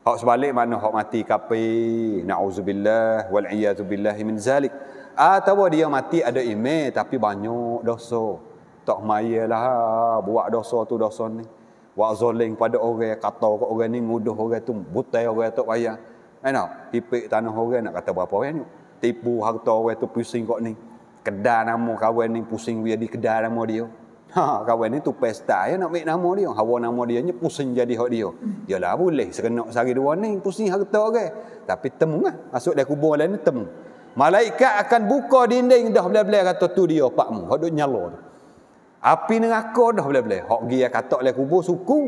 S1: hak sebalik mana hak mati kafir naudzubillah wal iyadzu billahi min zalik atau dia mati ada iman tapi banyak dosa tak mayalah buat dosa tu dosa ni buat zoling pada orang kata ke orang ni nguduh orang tu butai orang tak payah you eh, know pipik tanah orang nak kata berapa orang ni tipu harta orang tu pusing kok ni kedai nama kawan ni pusing dia di kedai nama dia Ha, kawan ni tu pesta ya nak ambil nama dia. Hawa nama dia ni pusing jadi hak dia. Hmm. Yalah boleh serenak sehari dua ni pusing harta orang. Okay. Tapi temu lah. Masuk dari kubur lain ni temu. Malaikat akan buka dinding dah bela-bela kata tu dia pakmu. Hak duk nyala tu. Api neraka dah bela-bela. Hak gi kata dalam kubur suku.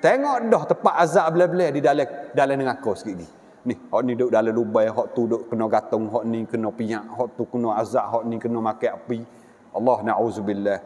S1: Tengok dah tempat azab bela-bela di dalam dalam neraka sikit ni. Ni, hak ni duk dalam lubai, hak tu duk kena gantung, hak ni kena piak, hak tu kena azab, hak ni kena makan api. Allah na'uzubillah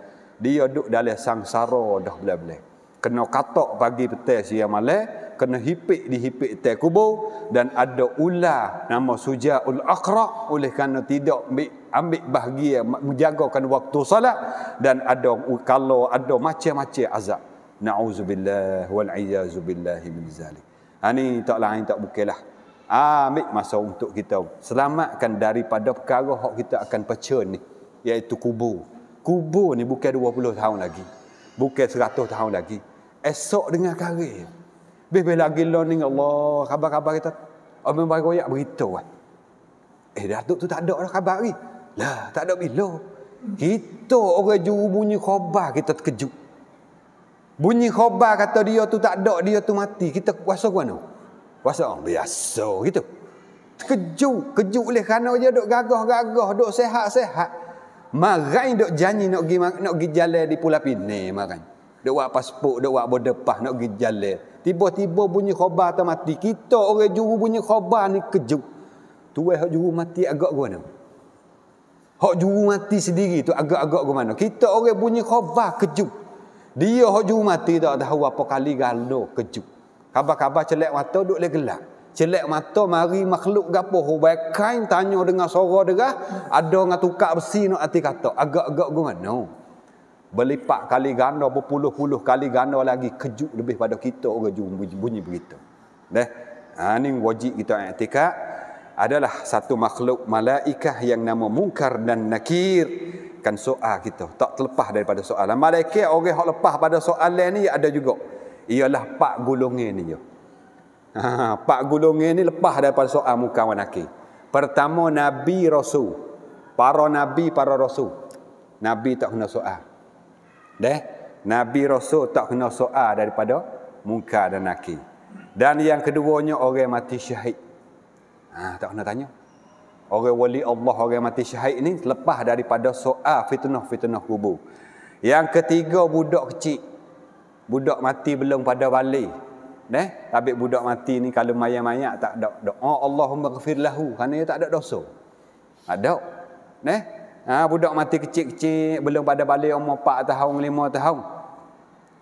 S1: dia duduk dalam sangsara dah belah-belah. Kena katok pagi petai siang malam, kena hipik di hipik tel kubur dan ada ular nama sujaul aqra oleh kerana tidak ambil, ambil bahagia menjagakan waktu salat dan ada kalau ada macam-macam azab. Nauzubillah wal iyaz billahi min zalik. Ani ha, tak lain tak bukalah. Ambil masa untuk kita selamatkan daripada perkara hak kita akan pecah ni iaitu kubur. Kubur ni bukan 20 tahun lagi. Bukan 100 tahun lagi. Esok dengan kari. Bebe lagi lo ni Allah. Khabar-khabar kita. Orang baru royak berita. Kan. Eh Datuk tu tak ada lah khabar ni. Lah tak ada bila. Kita orang juru bunyi khabar kita terkejut. Bunyi khabar kata dia tu tak ada. Dia tu mati. Kita kuasa ke mana? Kuasa orang biasa gitu. Terkejut. Kejut oleh kerana dia duk gagah-gagah. Duk sehat-sehat. Marai dok janji nak pergi nak pergi jalan di Pulau Pinang marai. Dok buat pasport, dok buat bodepah nak pergi jalan. Tiba-tiba bunyi khabar tu mati. Kita orang juru bunyi khabar ni kejut. Tuai hak juru mati agak gua nak. Hak juru mati sendiri tu agak-agak gua mana. Kita orang bunyi khabar kejut. Dia hak juru mati tak tahu apa kali galo kejut. Khabar-khabar celak mata dok le gelak. Celek mata mari makhluk gapo kain tanya dengan suara derah ada dengan tukar besi nak hati kata agak-agak gua mana no. berlipat kali ganda berpuluh-puluh kali ganda lagi kejut lebih pada kita orang bunyi, begitu deh ha ni wajib kita i'tikad adalah satu makhluk malaikah yang nama mungkar dan nakir kan soal kita tak terlepas daripada soalan lah, malaikat orang hok lepas pada soalan ni ada juga ialah pak gulungnya ni ya. Ha, pak gulung ini lepas daripada soal muka wanaki. Pertama Nabi Rasul. Para Nabi, para Rasul. Nabi tak kena soal. Deh, Nabi Rasul tak kena soal daripada muka dan naki. Dan yang keduanya orang mati syahid. Ha, tak kena tanya. Orang wali Allah, orang mati syahid ni lepas daripada soal fitnah-fitnah kubur. Yang ketiga budak kecil. Budak mati belum pada balik. Neh, tabik budak mati ni kalau mayat-mayat tak ada doa oh, Allahumma ghafir lahu kerana dia tak ada dosa. Ada. Neh. Ha, budak mati kecil-kecil belum pada balik umur 4 tahun 5 tahun.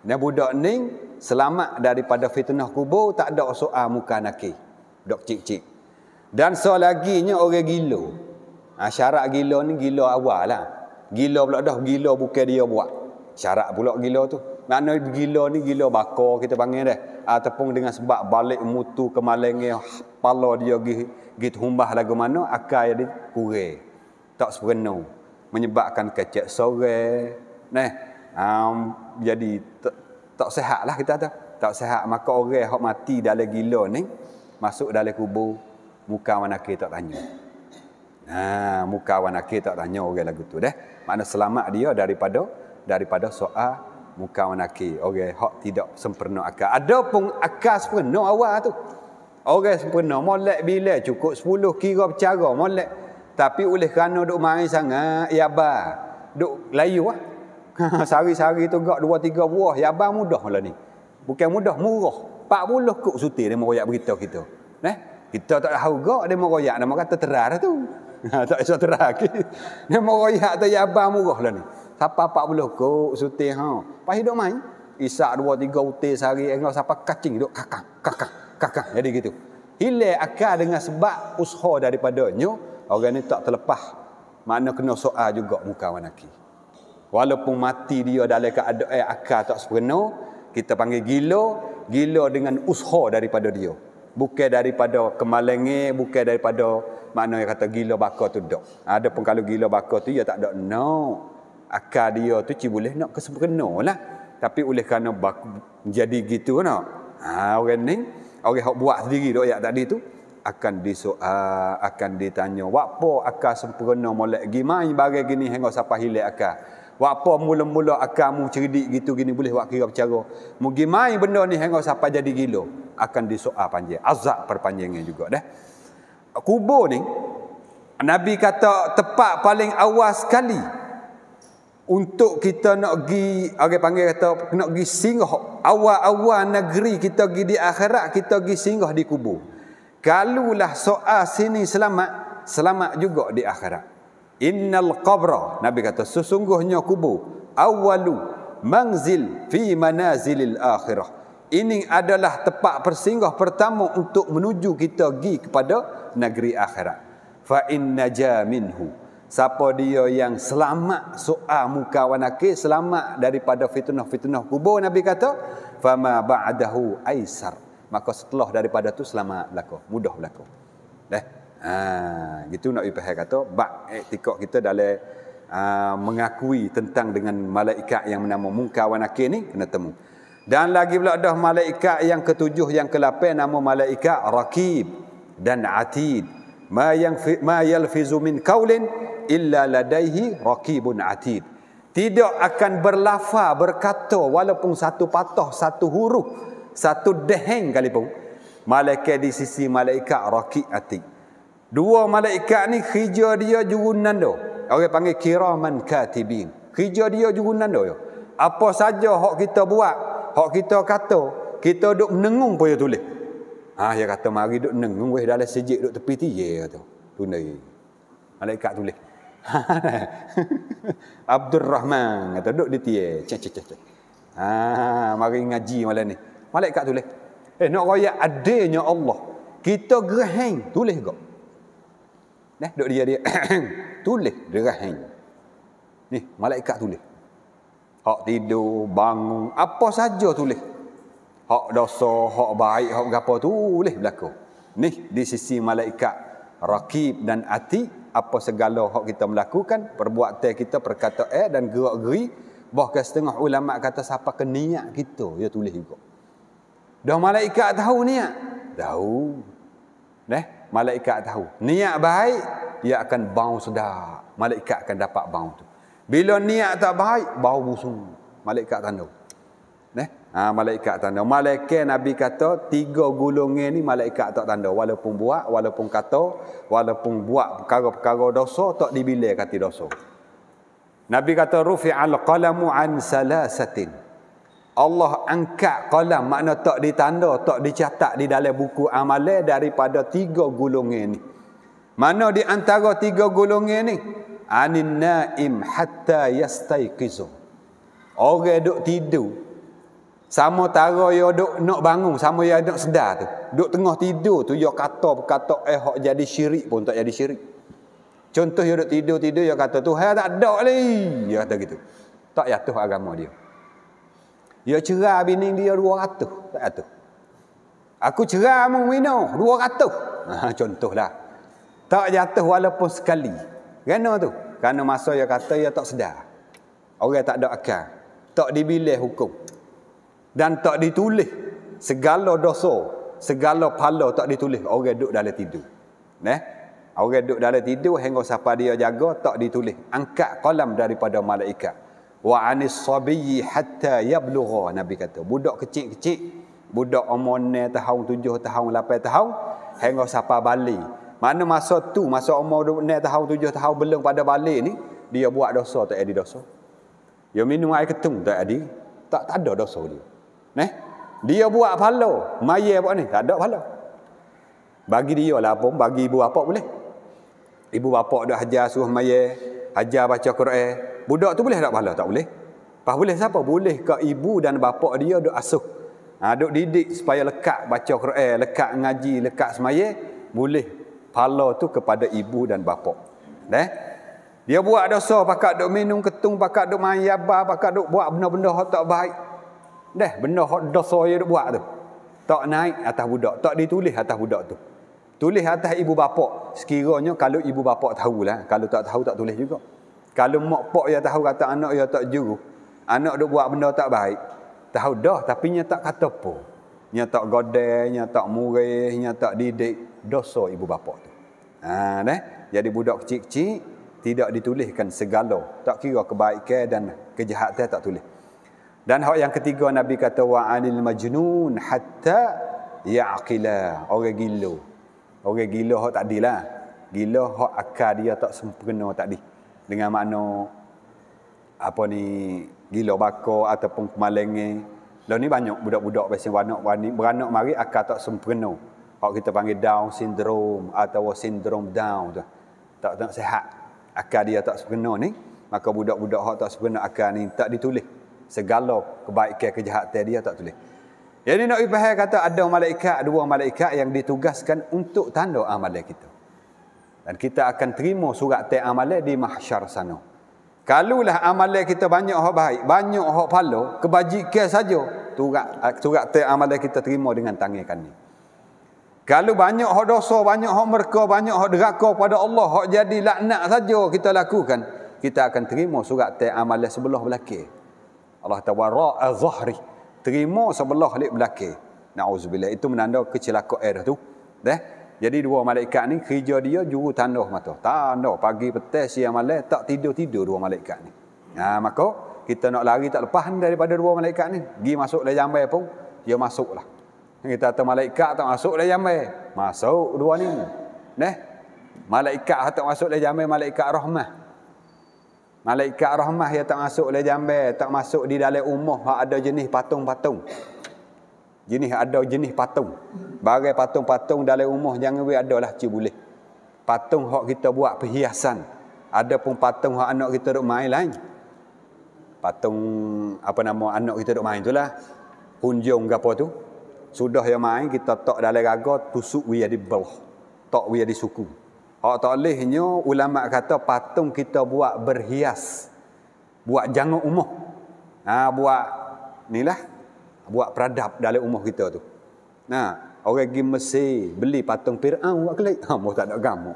S1: Dan budak ni selamat daripada fitnah kubur tak ada soal muka nak. Budak kecil-kecil. Dan selaginya orang gila. Ha, syarat gila ni gila awal lah. Gila pula dah gila bukan dia buat. Syarat pula gila tu. Makna gila ni gila bakar kita panggil dah. Ataupun dengan sebab balik mutu ke malengi pala dia pergi humbah lagu mana akal jadi kurang. Tak sepenuh. Menyebabkan kecek sore. Nah, um, jadi tak, tak sehat lah kita tu. Tak sehat. Maka orang yang mati dalam gila ni masuk dalam kubur muka mana kita tak tanya. Ha, muka wanaki tak tanya orang lagu tu deh. Mana selamat dia daripada daripada soal muka wanaki orang hak tidak sempurna akal ada pun akal sempurna awal tu orang sempurna molek bila cukup 10 kira bercara molek tapi oleh kerana duk main sangat ya ba duk layu ah sari-sari tu gak 2 3 buah ya ba mudah lah ni bukan mudah murah 40 kok suti dia meroyak berita kita Neh kita tak tahu gak dia meroyak nama kata terar tu tak esok terar ni meroyak tu ya ba murah lah ni Sapa 40 ko suti ha. Pas hidup main? isak 2 3 uti sari. engkau eh, sapa kacing duk kakak kakak kakak jadi gitu. Hile akal dengan sebab usho daripada nyu, orang ni tak terlepas mana kena soal juga muka wanaki. Walaupun mati dia dalam keadaan eh, akal tak sepenuhnya, kita panggil gila, gila dengan usho daripada dia. Bukan daripada kemalengi, bukan daripada mana yang kata gila bakar tu dok. Ada pun kalau gila bakar tu, dia ya tak dok No akal dia tu cik boleh nak kesempurna lah. Tapi oleh kerana baku, jadi gitu kan. Ha, orang ni, orang yang buat sendiri tu ayat tadi tu. Akan disoal, ha, akan ditanya. Wapa akal sempurna mulai pergi main bagai gini hingga siapa hilang akal. Wapa mula-mula akamu cerdik gitu gini boleh buat kira bercara. Mungkin main benda ni hingga siapa jadi gila. Akan disoal panjang. Azab perpanjangnya juga dah. Kubur ni, Nabi kata tepat paling awal sekali untuk kita nak pergi orang panggil kata nak pergi singgah awal-awal negeri kita pergi di akhirat kita pergi singgah di kubur kalulah soal sini selamat selamat juga di akhirat innal qabra nabi kata sesungguhnya kubur awalu manzil fi manazilil akhirah ini adalah tempat persinggah pertama untuk menuju kita pergi kepada negeri akhirat fa inna ja minhu siapa dia yang selamat soal muka wanaki selamat daripada fitnah-fitnah kubur Nabi kata fama ba'dahu aisar maka setelah daripada tu selamat berlaku mudah berlaku leh ha gitu nak ipah kata bak etika eh, kita dalam ha, mengakui tentang dengan malaikat yang bernama muka wanaki ni kena temu dan lagi pula dah malaikat yang ketujuh yang kelapan nama malaikat rakib dan atid ma yang ma yalfizu min qaulin illa ladaihi raqibun atid tidak akan berlafa berkata walaupun satu patah satu huruf satu deheng kali pun malaikat di sisi malaikat raqib atid dua malaikat ni kerja dia jurunan doh orang panggil kiraman katibin kerja dia jurunan doh apa saja hak kita buat hak kita kata kita duk menengung pun dia tulis Ah, dia kata mari duk nengung weh dalam sejik duk tepi ti ye kata. Tunai. Malaikat tulis. Abdul Rahman kata duk di ti ye. Eh. Cek ah, mari ngaji malam ni. Malaikat tulis. Eh nak raya adanya Allah. Kita gerahin tulis gak. Nah, duk dia dia tulis gerahin. Ni malaikat tulis. Hak tidur, bangun, apa saja tulis hak dosa, hak baik, hak apa tu boleh berlaku. Ni di sisi malaikat rakib dan ati apa segala hak kita melakukan, perbuatan kita, perkataan eh, dan gerak-geri bahkan setengah ulama kata siapa ke niat kita, ya tulis juga. Dah malaikat tahu niat. Tahu. Neh, malaikat tahu. Niat baik, dia akan bau sedap. Malaikat akan dapat bau tu. Bila niat tak baik, bau busung. Malaikat tahu. Ha, malaikat tanda. Malaikat Nabi kata tiga gulung ni malaikat tak tanda. Walaupun buat, walaupun kata, walaupun buat perkara-perkara dosa, tak dibilai kata dosa. Nabi kata, rufi al qalamu an salasatin. Allah angkat qalam makna tak ditanda, tak dicatat di dalam buku amalan daripada tiga gulung ni. Mana di antara tiga gulung ni? Anin na'im hatta yastaiqizu. Orang duk tidur, sama tara ia duk nak bangun, sama ia nak sedar tu. Duk tengah tidur tu, ia kata, kata, eh, hak jadi syirik pun tak jadi syirik. Contoh ia duk tidur-tidur, ia kata, tu, tak ada ni. Dia kata gitu. Tak jatuh agama dia. Ia cerah bini dia dua ratus. Tak jatuh. Aku cerah mu wino dua ratus. Ha, contohlah. Tak jatuh walaupun sekali. Kenapa tu? Kerana masa ia kata, ia tak sedar. Orang tak ada akal. Tak dibilih hukum dan tak ditulis segala dosa, segala pala tak ditulis orang duduk dalam tidur. Neh. Orang duduk dalam tidur hingga siapa dia jaga tak ditulis. Angkat kolam daripada malaikat. Wa anis sabiyyi hatta yablugha Nabi kata. Budak kecil-kecil, budak umur 6 tahun, 7 tahun, 8 tahun hingga siapa balik. Mana masa tu, masa umur 6 tahun, 7 tahun belum pada balik ni, dia buat dosa tak ada dosa. Dia minum air ketum tak ada. Tak, tak ada dosa dia. Ne? Dia buat pahala. Mayer buat ni. Tak ada pahala. Bagi dia lah pun. Bagi ibu bapa boleh. Ibu bapa dah hajar suruh mayer. Hajar baca Quran. Budak tu boleh tak pahala? Tak boleh. Pah boleh siapa? Boleh ke ibu dan bapak dia duk asuh. Ha, duk didik supaya lekat baca Quran. Lekat ngaji. Lekat semayer. Boleh. Pahala tu kepada ibu dan bapak. Eh? Dia buat dosa. Pakat duk minum ketung. Pakat duk main yabar. Pakat duk buat benda-benda yang tak baik. Dah, benda hot dah saya dah buat tu. Tak naik atas budak. Tak ditulis atas budak tu. Tulis atas ibu bapa. Sekiranya kalau ibu bapa tahu lah, Kalau tak tahu, tak tulis juga. Kalau mak pak yang tahu kata anak yang tak juru. Anak dah buat benda tak baik. Tahu dah, tapi dia tak kata apa. Dia tak godeh, dia tak murih, dia tak didik. Dosa ibu bapa tu. Ha, dah. Jadi budak kecil-kecil tidak dituliskan segala. Tak kira kebaikan dan kejahatan tak tulis. Dan hak yang ketiga Nabi kata wa anil majnun hatta yaqila orang gila. Orang gila hak tak adillah. Gila hak akal dia tak sempurna tak tadi. Dengan makna apa ni gila bako ataupun kemalengan. Lah ni banyak budak-budak biasa beranak berani beranak mari akal tak sempurna. Hak kita panggil down syndrome atau syndrome down tu. Tak tak sihat. Akal dia tak sempurna ni. Maka budak-budak hak tak sempurna akal ni tak ditulis segala kebaikan kejahatan dia tak tulis. Jadi nak Fahal kata ada malaikat, dua malaikat yang ditugaskan untuk tanda amalan kita. Dan kita akan terima surat teh amalan di mahsyar sana. Kalulah amalan kita banyak orang baik, banyak orang pahala, kebajikan saja, surat, surat teh amalan kita terima dengan tangan ni. Kalau banyak orang dosa, banyak orang merka, banyak orang deraka pada Allah, orang jadi laknak saja kita lakukan, kita akan terima surat teh amalan sebelah belakang. Allah kata wara'a zahri. Terima sebelah lik belakang. Nauzubillah. Itu menanda kecelakaan dah tu. Deh. Jadi dua malaikat ni kerja dia juru tanduk mata. Tanduk pagi petang siang malam tak tidur-tidur dua malaikat ni. Ha nah, maka kita nak lari tak lepas daripada dua malaikat ni. Gi masuk dalam jambai pun dia masuklah. Kita kata malaikat tak masuk dalam jambai. Masuk dua ni. deh. Malaikat tak masuk dalam jambai malaikat rahmah. Malaikat rahmah yang tak masuk oleh jambai, tak masuk di dalam rumah hak ada jenis patung-patung. Jenis ada jenis patung. Bagai patung-patung dalam rumah jangan we adalah ci boleh. Patung hak kita buat perhiasan. Ada pun patung hak anak kita duk main lain. Patung apa nama anak kita duk main itulah. Kunjung gapo tu. Sudah yang main kita tok dalam gagah tusuk we di belah. Tok we di suku. Hak tolehnya ulama kata patung kita buat berhias. Buat jangan umuh. Ha, buat ni lah, buat peradab dalam umuh kita tu. Nah, ha, orang pergi Mesir beli patung Firaun buat kelik. Ha, mu tak ada gamu.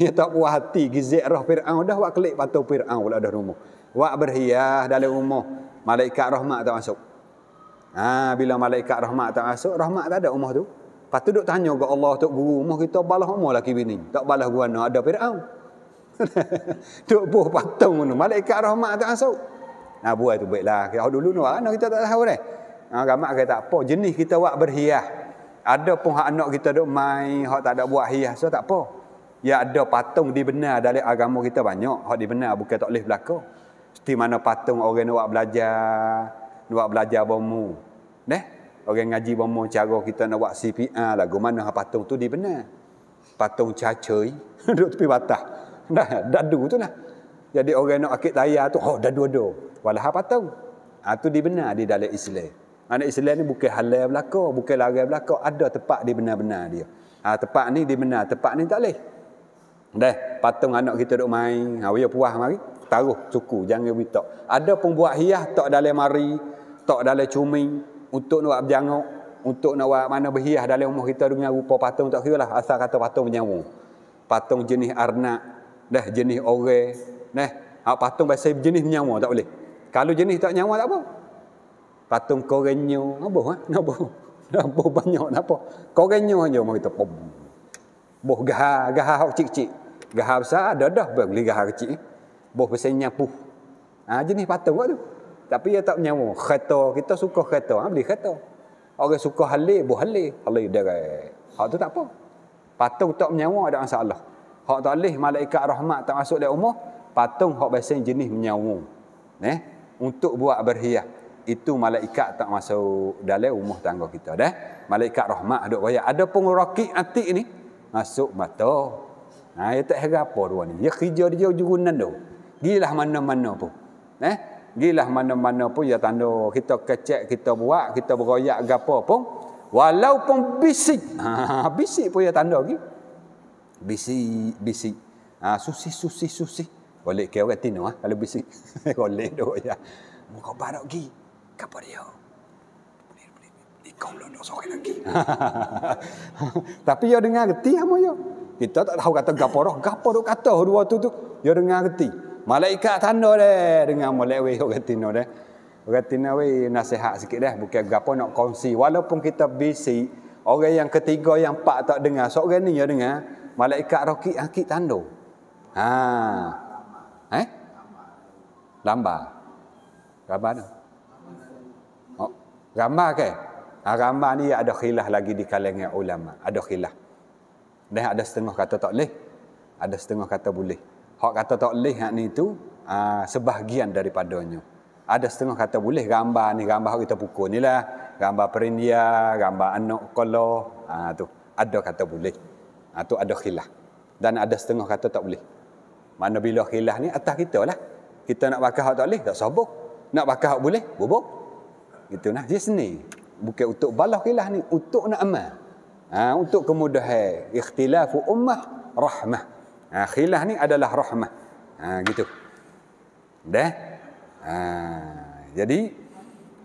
S1: Ya tak puas hati gi ziarah Firaun dah buat kelik patung Firaun pula dah rumah. Buat berhias dalam umuh. Malaikat rahmat tak masuk. Ha, bila malaikat rahmat tak masuk, rahmat tak ada umuh tu. Lepas tu duk tanya ke Allah, Tok Guru, umur kita balah umur laki bini. Tak balah gua guana, ada Fir'aun. Tok buh patung tu, malaikat rahmat tu asuk. Nah, buat tu baiklah. Kita oh, dulu ni, anak kita tak tahu dah. Ha, gamak tak apa jenis kita buat berhias. Ada pun hak anak kita duk mai, hak tak ada buat hias, so tak apa. Ya ada patung di dibenar dari agama kita banyak. Hak dibenar bukan tak boleh berlaku. Seti mana patung orang nak belajar, nak belajar bomu. Neh, orang ngaji bomo cara kita nak buat CPR ah, lagu mana hak patung tu di dibenar. Patung cacoi duduk tepi batas. Dah dadu tu lah. Jadi orang nak akik tayar tu oh dadu do. Walah hak patung. Ha tu dibenar di dalam Islam. Mana Islam ni bukan halal belaka, bukan larang belaka, ada tempat di benar-benar dia. Ha tempat ni di dibenar, tempat ni tak leh. Dah patung anak kita duk main, ha we puas mari. Taruh cukup, jangan witak. Ada pun buat hias tak dalam mari, tak dalam cuming untuk nak berjanguk untuk nak buat mana berhias dalam umur kita dengan rupa patung tak kira lah. asal kata patung menyawa patung jenis arnak dah jenis orang neh apa patung biasa jenis menyawa tak boleh kalau jenis tak nyawa tak apa patung korenyo apa ha apa apa banyak apa korenyo hanya mau kita pom boh gah gah hok cicik gah besar ada dah beli gah kecil boh besar nyapu ah ha, jenis patung kok tu tapi ia tak menyamu. Kereta, kita suka kereta, ha, beli kereta. Orang suka halik, buh halik. Halik direct. Hak tu tak apa. Patung tak menyamu, ada masalah. Hak tak alih, malaikat rahmat tak masuk dalam umur. Patung hak biasanya jenis menyamu. Eh? Untuk buat berhias. Itu malaikat tak masuk dalam umur tangga kita. Dah? Malaikat rahmat duk bayar. Ada pun rakik atik ni. Masuk mata. nah, ha, ia tak harap apa dua ni. Ia kerja dia jurunan tu. Gilah mana-mana pun. Eh? gilah mana-mana pun ya tanda kita kecek kita buat kita beroyak gapo pun walaupun bisik ha, bisik pun ya tanda lagi bisik bisik ha, susi susi susi boleh ke orang tino ha? kalau bisik boleh do ya muka barok gi kapo dia kau lo nak lagi tapi yo ya dengar reti amo ya kita tak tahu kata gaporoh gaporoh kata dua tu tu ya dengar reti Malaikat tanda dah dengan molek weh orang tino dah. Orang tino weh nasihat sikit deh bukan gapo nak kongsi walaupun kita busy orang yang ketiga yang empat tak dengar seorang ni ya dengar malaikat roki akik tanda. Ha. Eh? Lamba. Gambar ni. Oh, gambar ke? Ha, gambar ni ada khilaf lagi di kalangan ulama. Ada khilaf. Dah ada setengah kata tak boleh. Ada setengah kata boleh. Hak kata tak boleh hak ni tu uh, sebahagian daripadanya. Ada setengah kata boleh gambar ni gambar kita pukul ni lah. Gambar perindia, gambar anak kolo. Ha, ah, tu. Ada kata boleh. Ha, tu ada khilaf. Dan ada setengah kata tak boleh. Mana bila khilaf ni atas kita lah. Kita nak bakar hak tak boleh, tak sabuk. Nak bakar hak boleh, bubuk. Itu nah. Dia sini. Bukan untuk balah khilaf ni. Untuk nak amal. Ha, untuk kemudahan. Ikhtilafu ummah rahmah. Ha, khilaf ni adalah rahmah. Ha, gitu. Dah? Ha, jadi,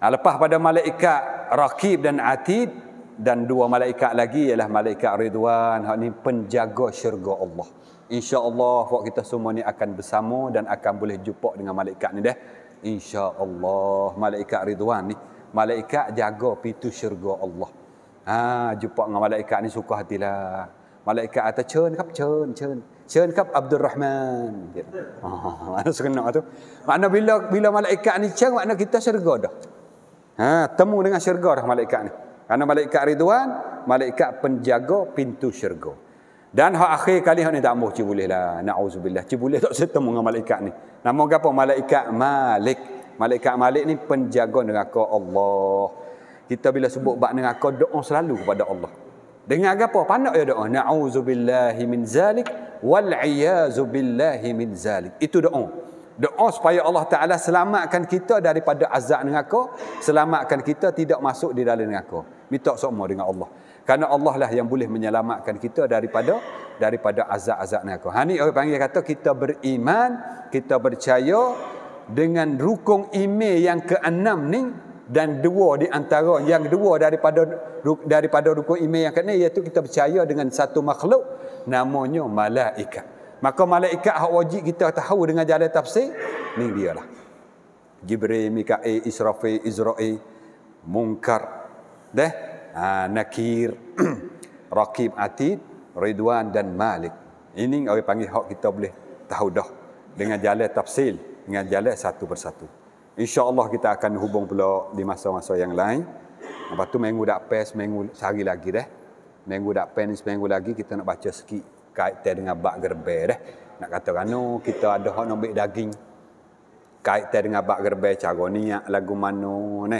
S1: ha, lepas pada malaikat rakib dan atid, dan dua malaikat lagi ialah malaikat Ridwan. Ini penjaga syurga Allah. InsyaAllah, waktu kita semua ni akan bersama dan akan boleh jumpa dengan malaikat ni dah. InsyaAllah, malaikat Ridwan ni. Malaikat jaga pintu syurga Allah. Ha, jumpa dengan malaikat ni suka hatilah. Malaikat atas cun, kap cun, cun. Churn Abdul Rahman. Ha, oh, ah, ah, mana kena tu? Makna bila bila malaikat ni churn makna kita syurga dah. Ha, temu dengan syurga dah malaikat ni. Karena malaikat Ridwan, malaikat penjaga pintu syurga. Dan hak akhir kali hak ni tak mahu boleh lah. Nauzubillah. Cik boleh tak setemu dengan malaikat ni. Nama apa? Malaikat Malik. Malaikat Malik ni penjaga neraka Allah. Kita bila sebut bab neraka doa selalu kepada Allah. Dengan agak apa? Pandak ya doa. Na'udzubillahi min zalik wal'iyazu billahi min zalik. Itu doa. Doa supaya Allah Ta'ala selamatkan kita daripada azab neraka. Selamatkan kita tidak masuk di dalam neraka. Minta semua dengan Allah. Kerana Allah lah yang boleh menyelamatkan kita daripada daripada azab-azab neraka. Hani orang panggil kata kita beriman, kita percaya dengan rukun iman yang keenam ni dan dua di antara yang dua daripada daripada rukun iman yang kena iaitu kita percaya dengan satu makhluk namanya malaikat. Maka malaikat hak wajib kita tahu dengan jalan tafsir ni dialah. Jibril, Mikail, Israfil, Izrail, Munkar, deh, ha, Nakir, Raqib Atid, Ridwan dan Malik. Ini orang panggil hak kita boleh tahu dah dengan jalan tafsir, dengan jalan satu persatu. InsyaAllah kita akan hubung pula di masa-masa yang lain. Lepas tu minggu dah pas, seminggu sehari lagi dah. Minggu dah pas, seminggu lagi kita nak baca sikit kait dengan bak gerbe dah. Nak kata kan, no, oh, kita ada hak nak daging. kait dengan bak gerbe, cara niat, lagu mana, ne.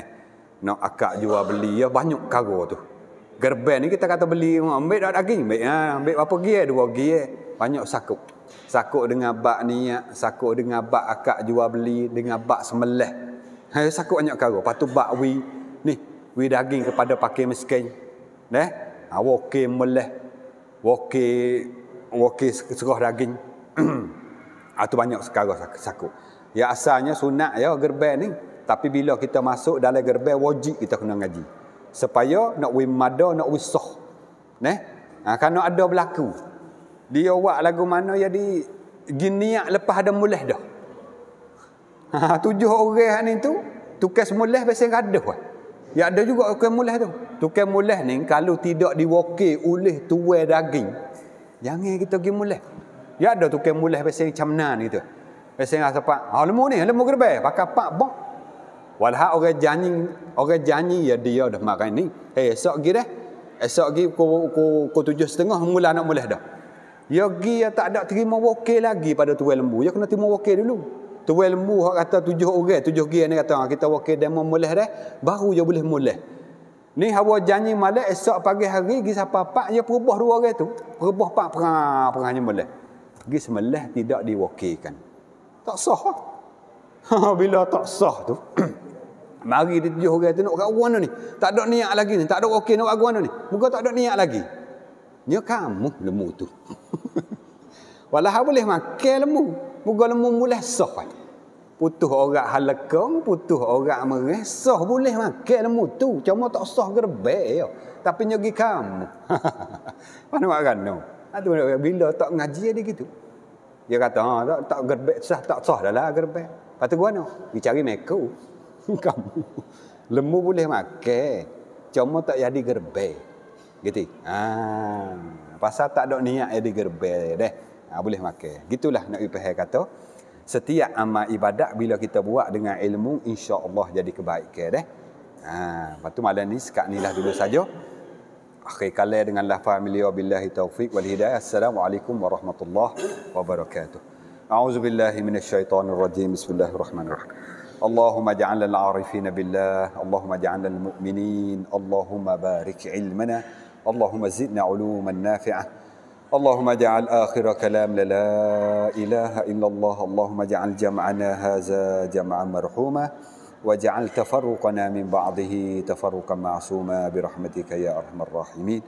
S1: Nak akak jual beli, ya banyak kargo tu. Gerbe ni kita kata beli, oh, ambil daging, ambil, ha, ambil apa gear, eh? dua gear. Eh? Banyak sakuk. Sakut dengan bak niat, sakut dengan bak akak jual beli, dengan bak semeleh. Hai sakut banyak karo. Patu bak wi ni, wi daging kepada pakai miskin. Neh, awak ha, okey meleh. Okey, okey serah daging. Atu ha, banyak sekarang sakut. Ya asalnya sunat ya gerban ni. Tapi bila kita masuk dalam gerban wajib kita kena ngaji. Supaya nak wi wimada, nak wi wisoh. Neh, ha, kan ada berlaku dia buat lagu mana jadi giniak lepas ada mulih dah ha, ha tujuh orang ni tu tukar semulih biasa gaduh lah Ya ada juga tukar mulih tu tukar mulih ni kalau tidak diwakil oleh tuwe daging jangan kita pergi mulih Ya ada tukar mulih biasa macam mana ni tu biasa rasa pak ha, lemu ni lemu kerbaik pakai pak bong Walha orang janji orang janji ya dia dah makan ni. hey, eh, esok gi dah. Esok gi ku ku, ku, tujuh setengah mula nak mulih dah. Ya pergi yang tak ada terima wakil lagi pada tuan lembu. Ya kena terima wakil dulu. Tuan lembu hak kata tujuh orang, tujuh gian ni kata ah, kita wakil demo mulih dah, baru dia boleh mulih. Ni hawa janji malam esok pagi hari pergi apa-apa dia perubah dua orang tu, perubah pak perang perangnya mulih. Pergi semelih tidak diwakilkan. Tak sah. Ah. Bila tak sah tu, mari dia tujuh orang tu nak kat ni. Tak ada niat lagi ni, tak ada wakil nak kat ni. Muka tak ada niat lagi. Ni kamu lemu tu. Walah boleh makan lemu. Muka lemu boleh sah. Kan. Putuh orang hal putuh orang merah. Sah boleh makan lemu tu. Cuma tak sah gerbek. Ya. Tapi nyogi kamu. Mana buat kan? No. Bila tak ngaji dia gitu. Dia kata, ha, tak, tak gerbek sah, tak sah dah lah gerbek. Lepas tu gua no. Dia cari meku. kamu. Lemu boleh makan. Cuma tak jadi gerbek. Gitu. Ah, pasal tak ada niat yang eh, digerbel deh. Ha, boleh makan. Gitulah Nabi Pahal kata. Setiap amal ibadat bila kita buat dengan ilmu insya-Allah jadi kebaikan deh. Ha, lepas tu malam ni sekat ni lah dulu saja. Akhir kali dengan lafaz milio billahi taufik wal hidayah. Assalamualaikum warahmatullahi wabarakatuh. A'udzu billahi minasyaitonir rajim. Bismillahirrahmanirrahim. اللهم اجعلنا العارفين بالله اللهم اجعلنا المؤمنين اللهم بارك علمنا اللهم زدنا علوما نافعة اللهم اجعل آخر كلام لا إله إلا الله اللهم اجعل جمعنا هذا جمعا مرحوما واجعل تفرقنا من بعضه تفرقا معصوما برحمتك يا أرحم الراحمين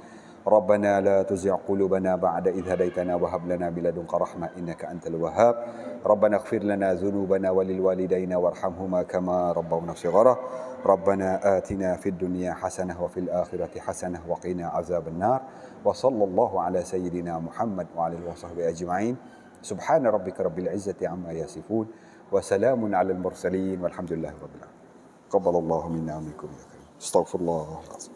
S1: ربنا لا تزع قلوبنا بعد إذ هديتنا وهب لنا من لدنك رحمة إنك أنت الوهاب ربنا اغفر لنا ذنوبنا وللوالدين وارحمهما كما ربونا صغارا ربنا آتنا في الدنيا حسنة وفي الآخرة حسنة وقنا عذاب النار وصلى الله على سيدنا محمد وعلى اله وصحبه أجمعين سبحان ربك رب العزة عما يصفون وسلام على المرسلين والحمد لله رب العالمين قبل الله منا ومنكم يا كريم استغفر الله العظيم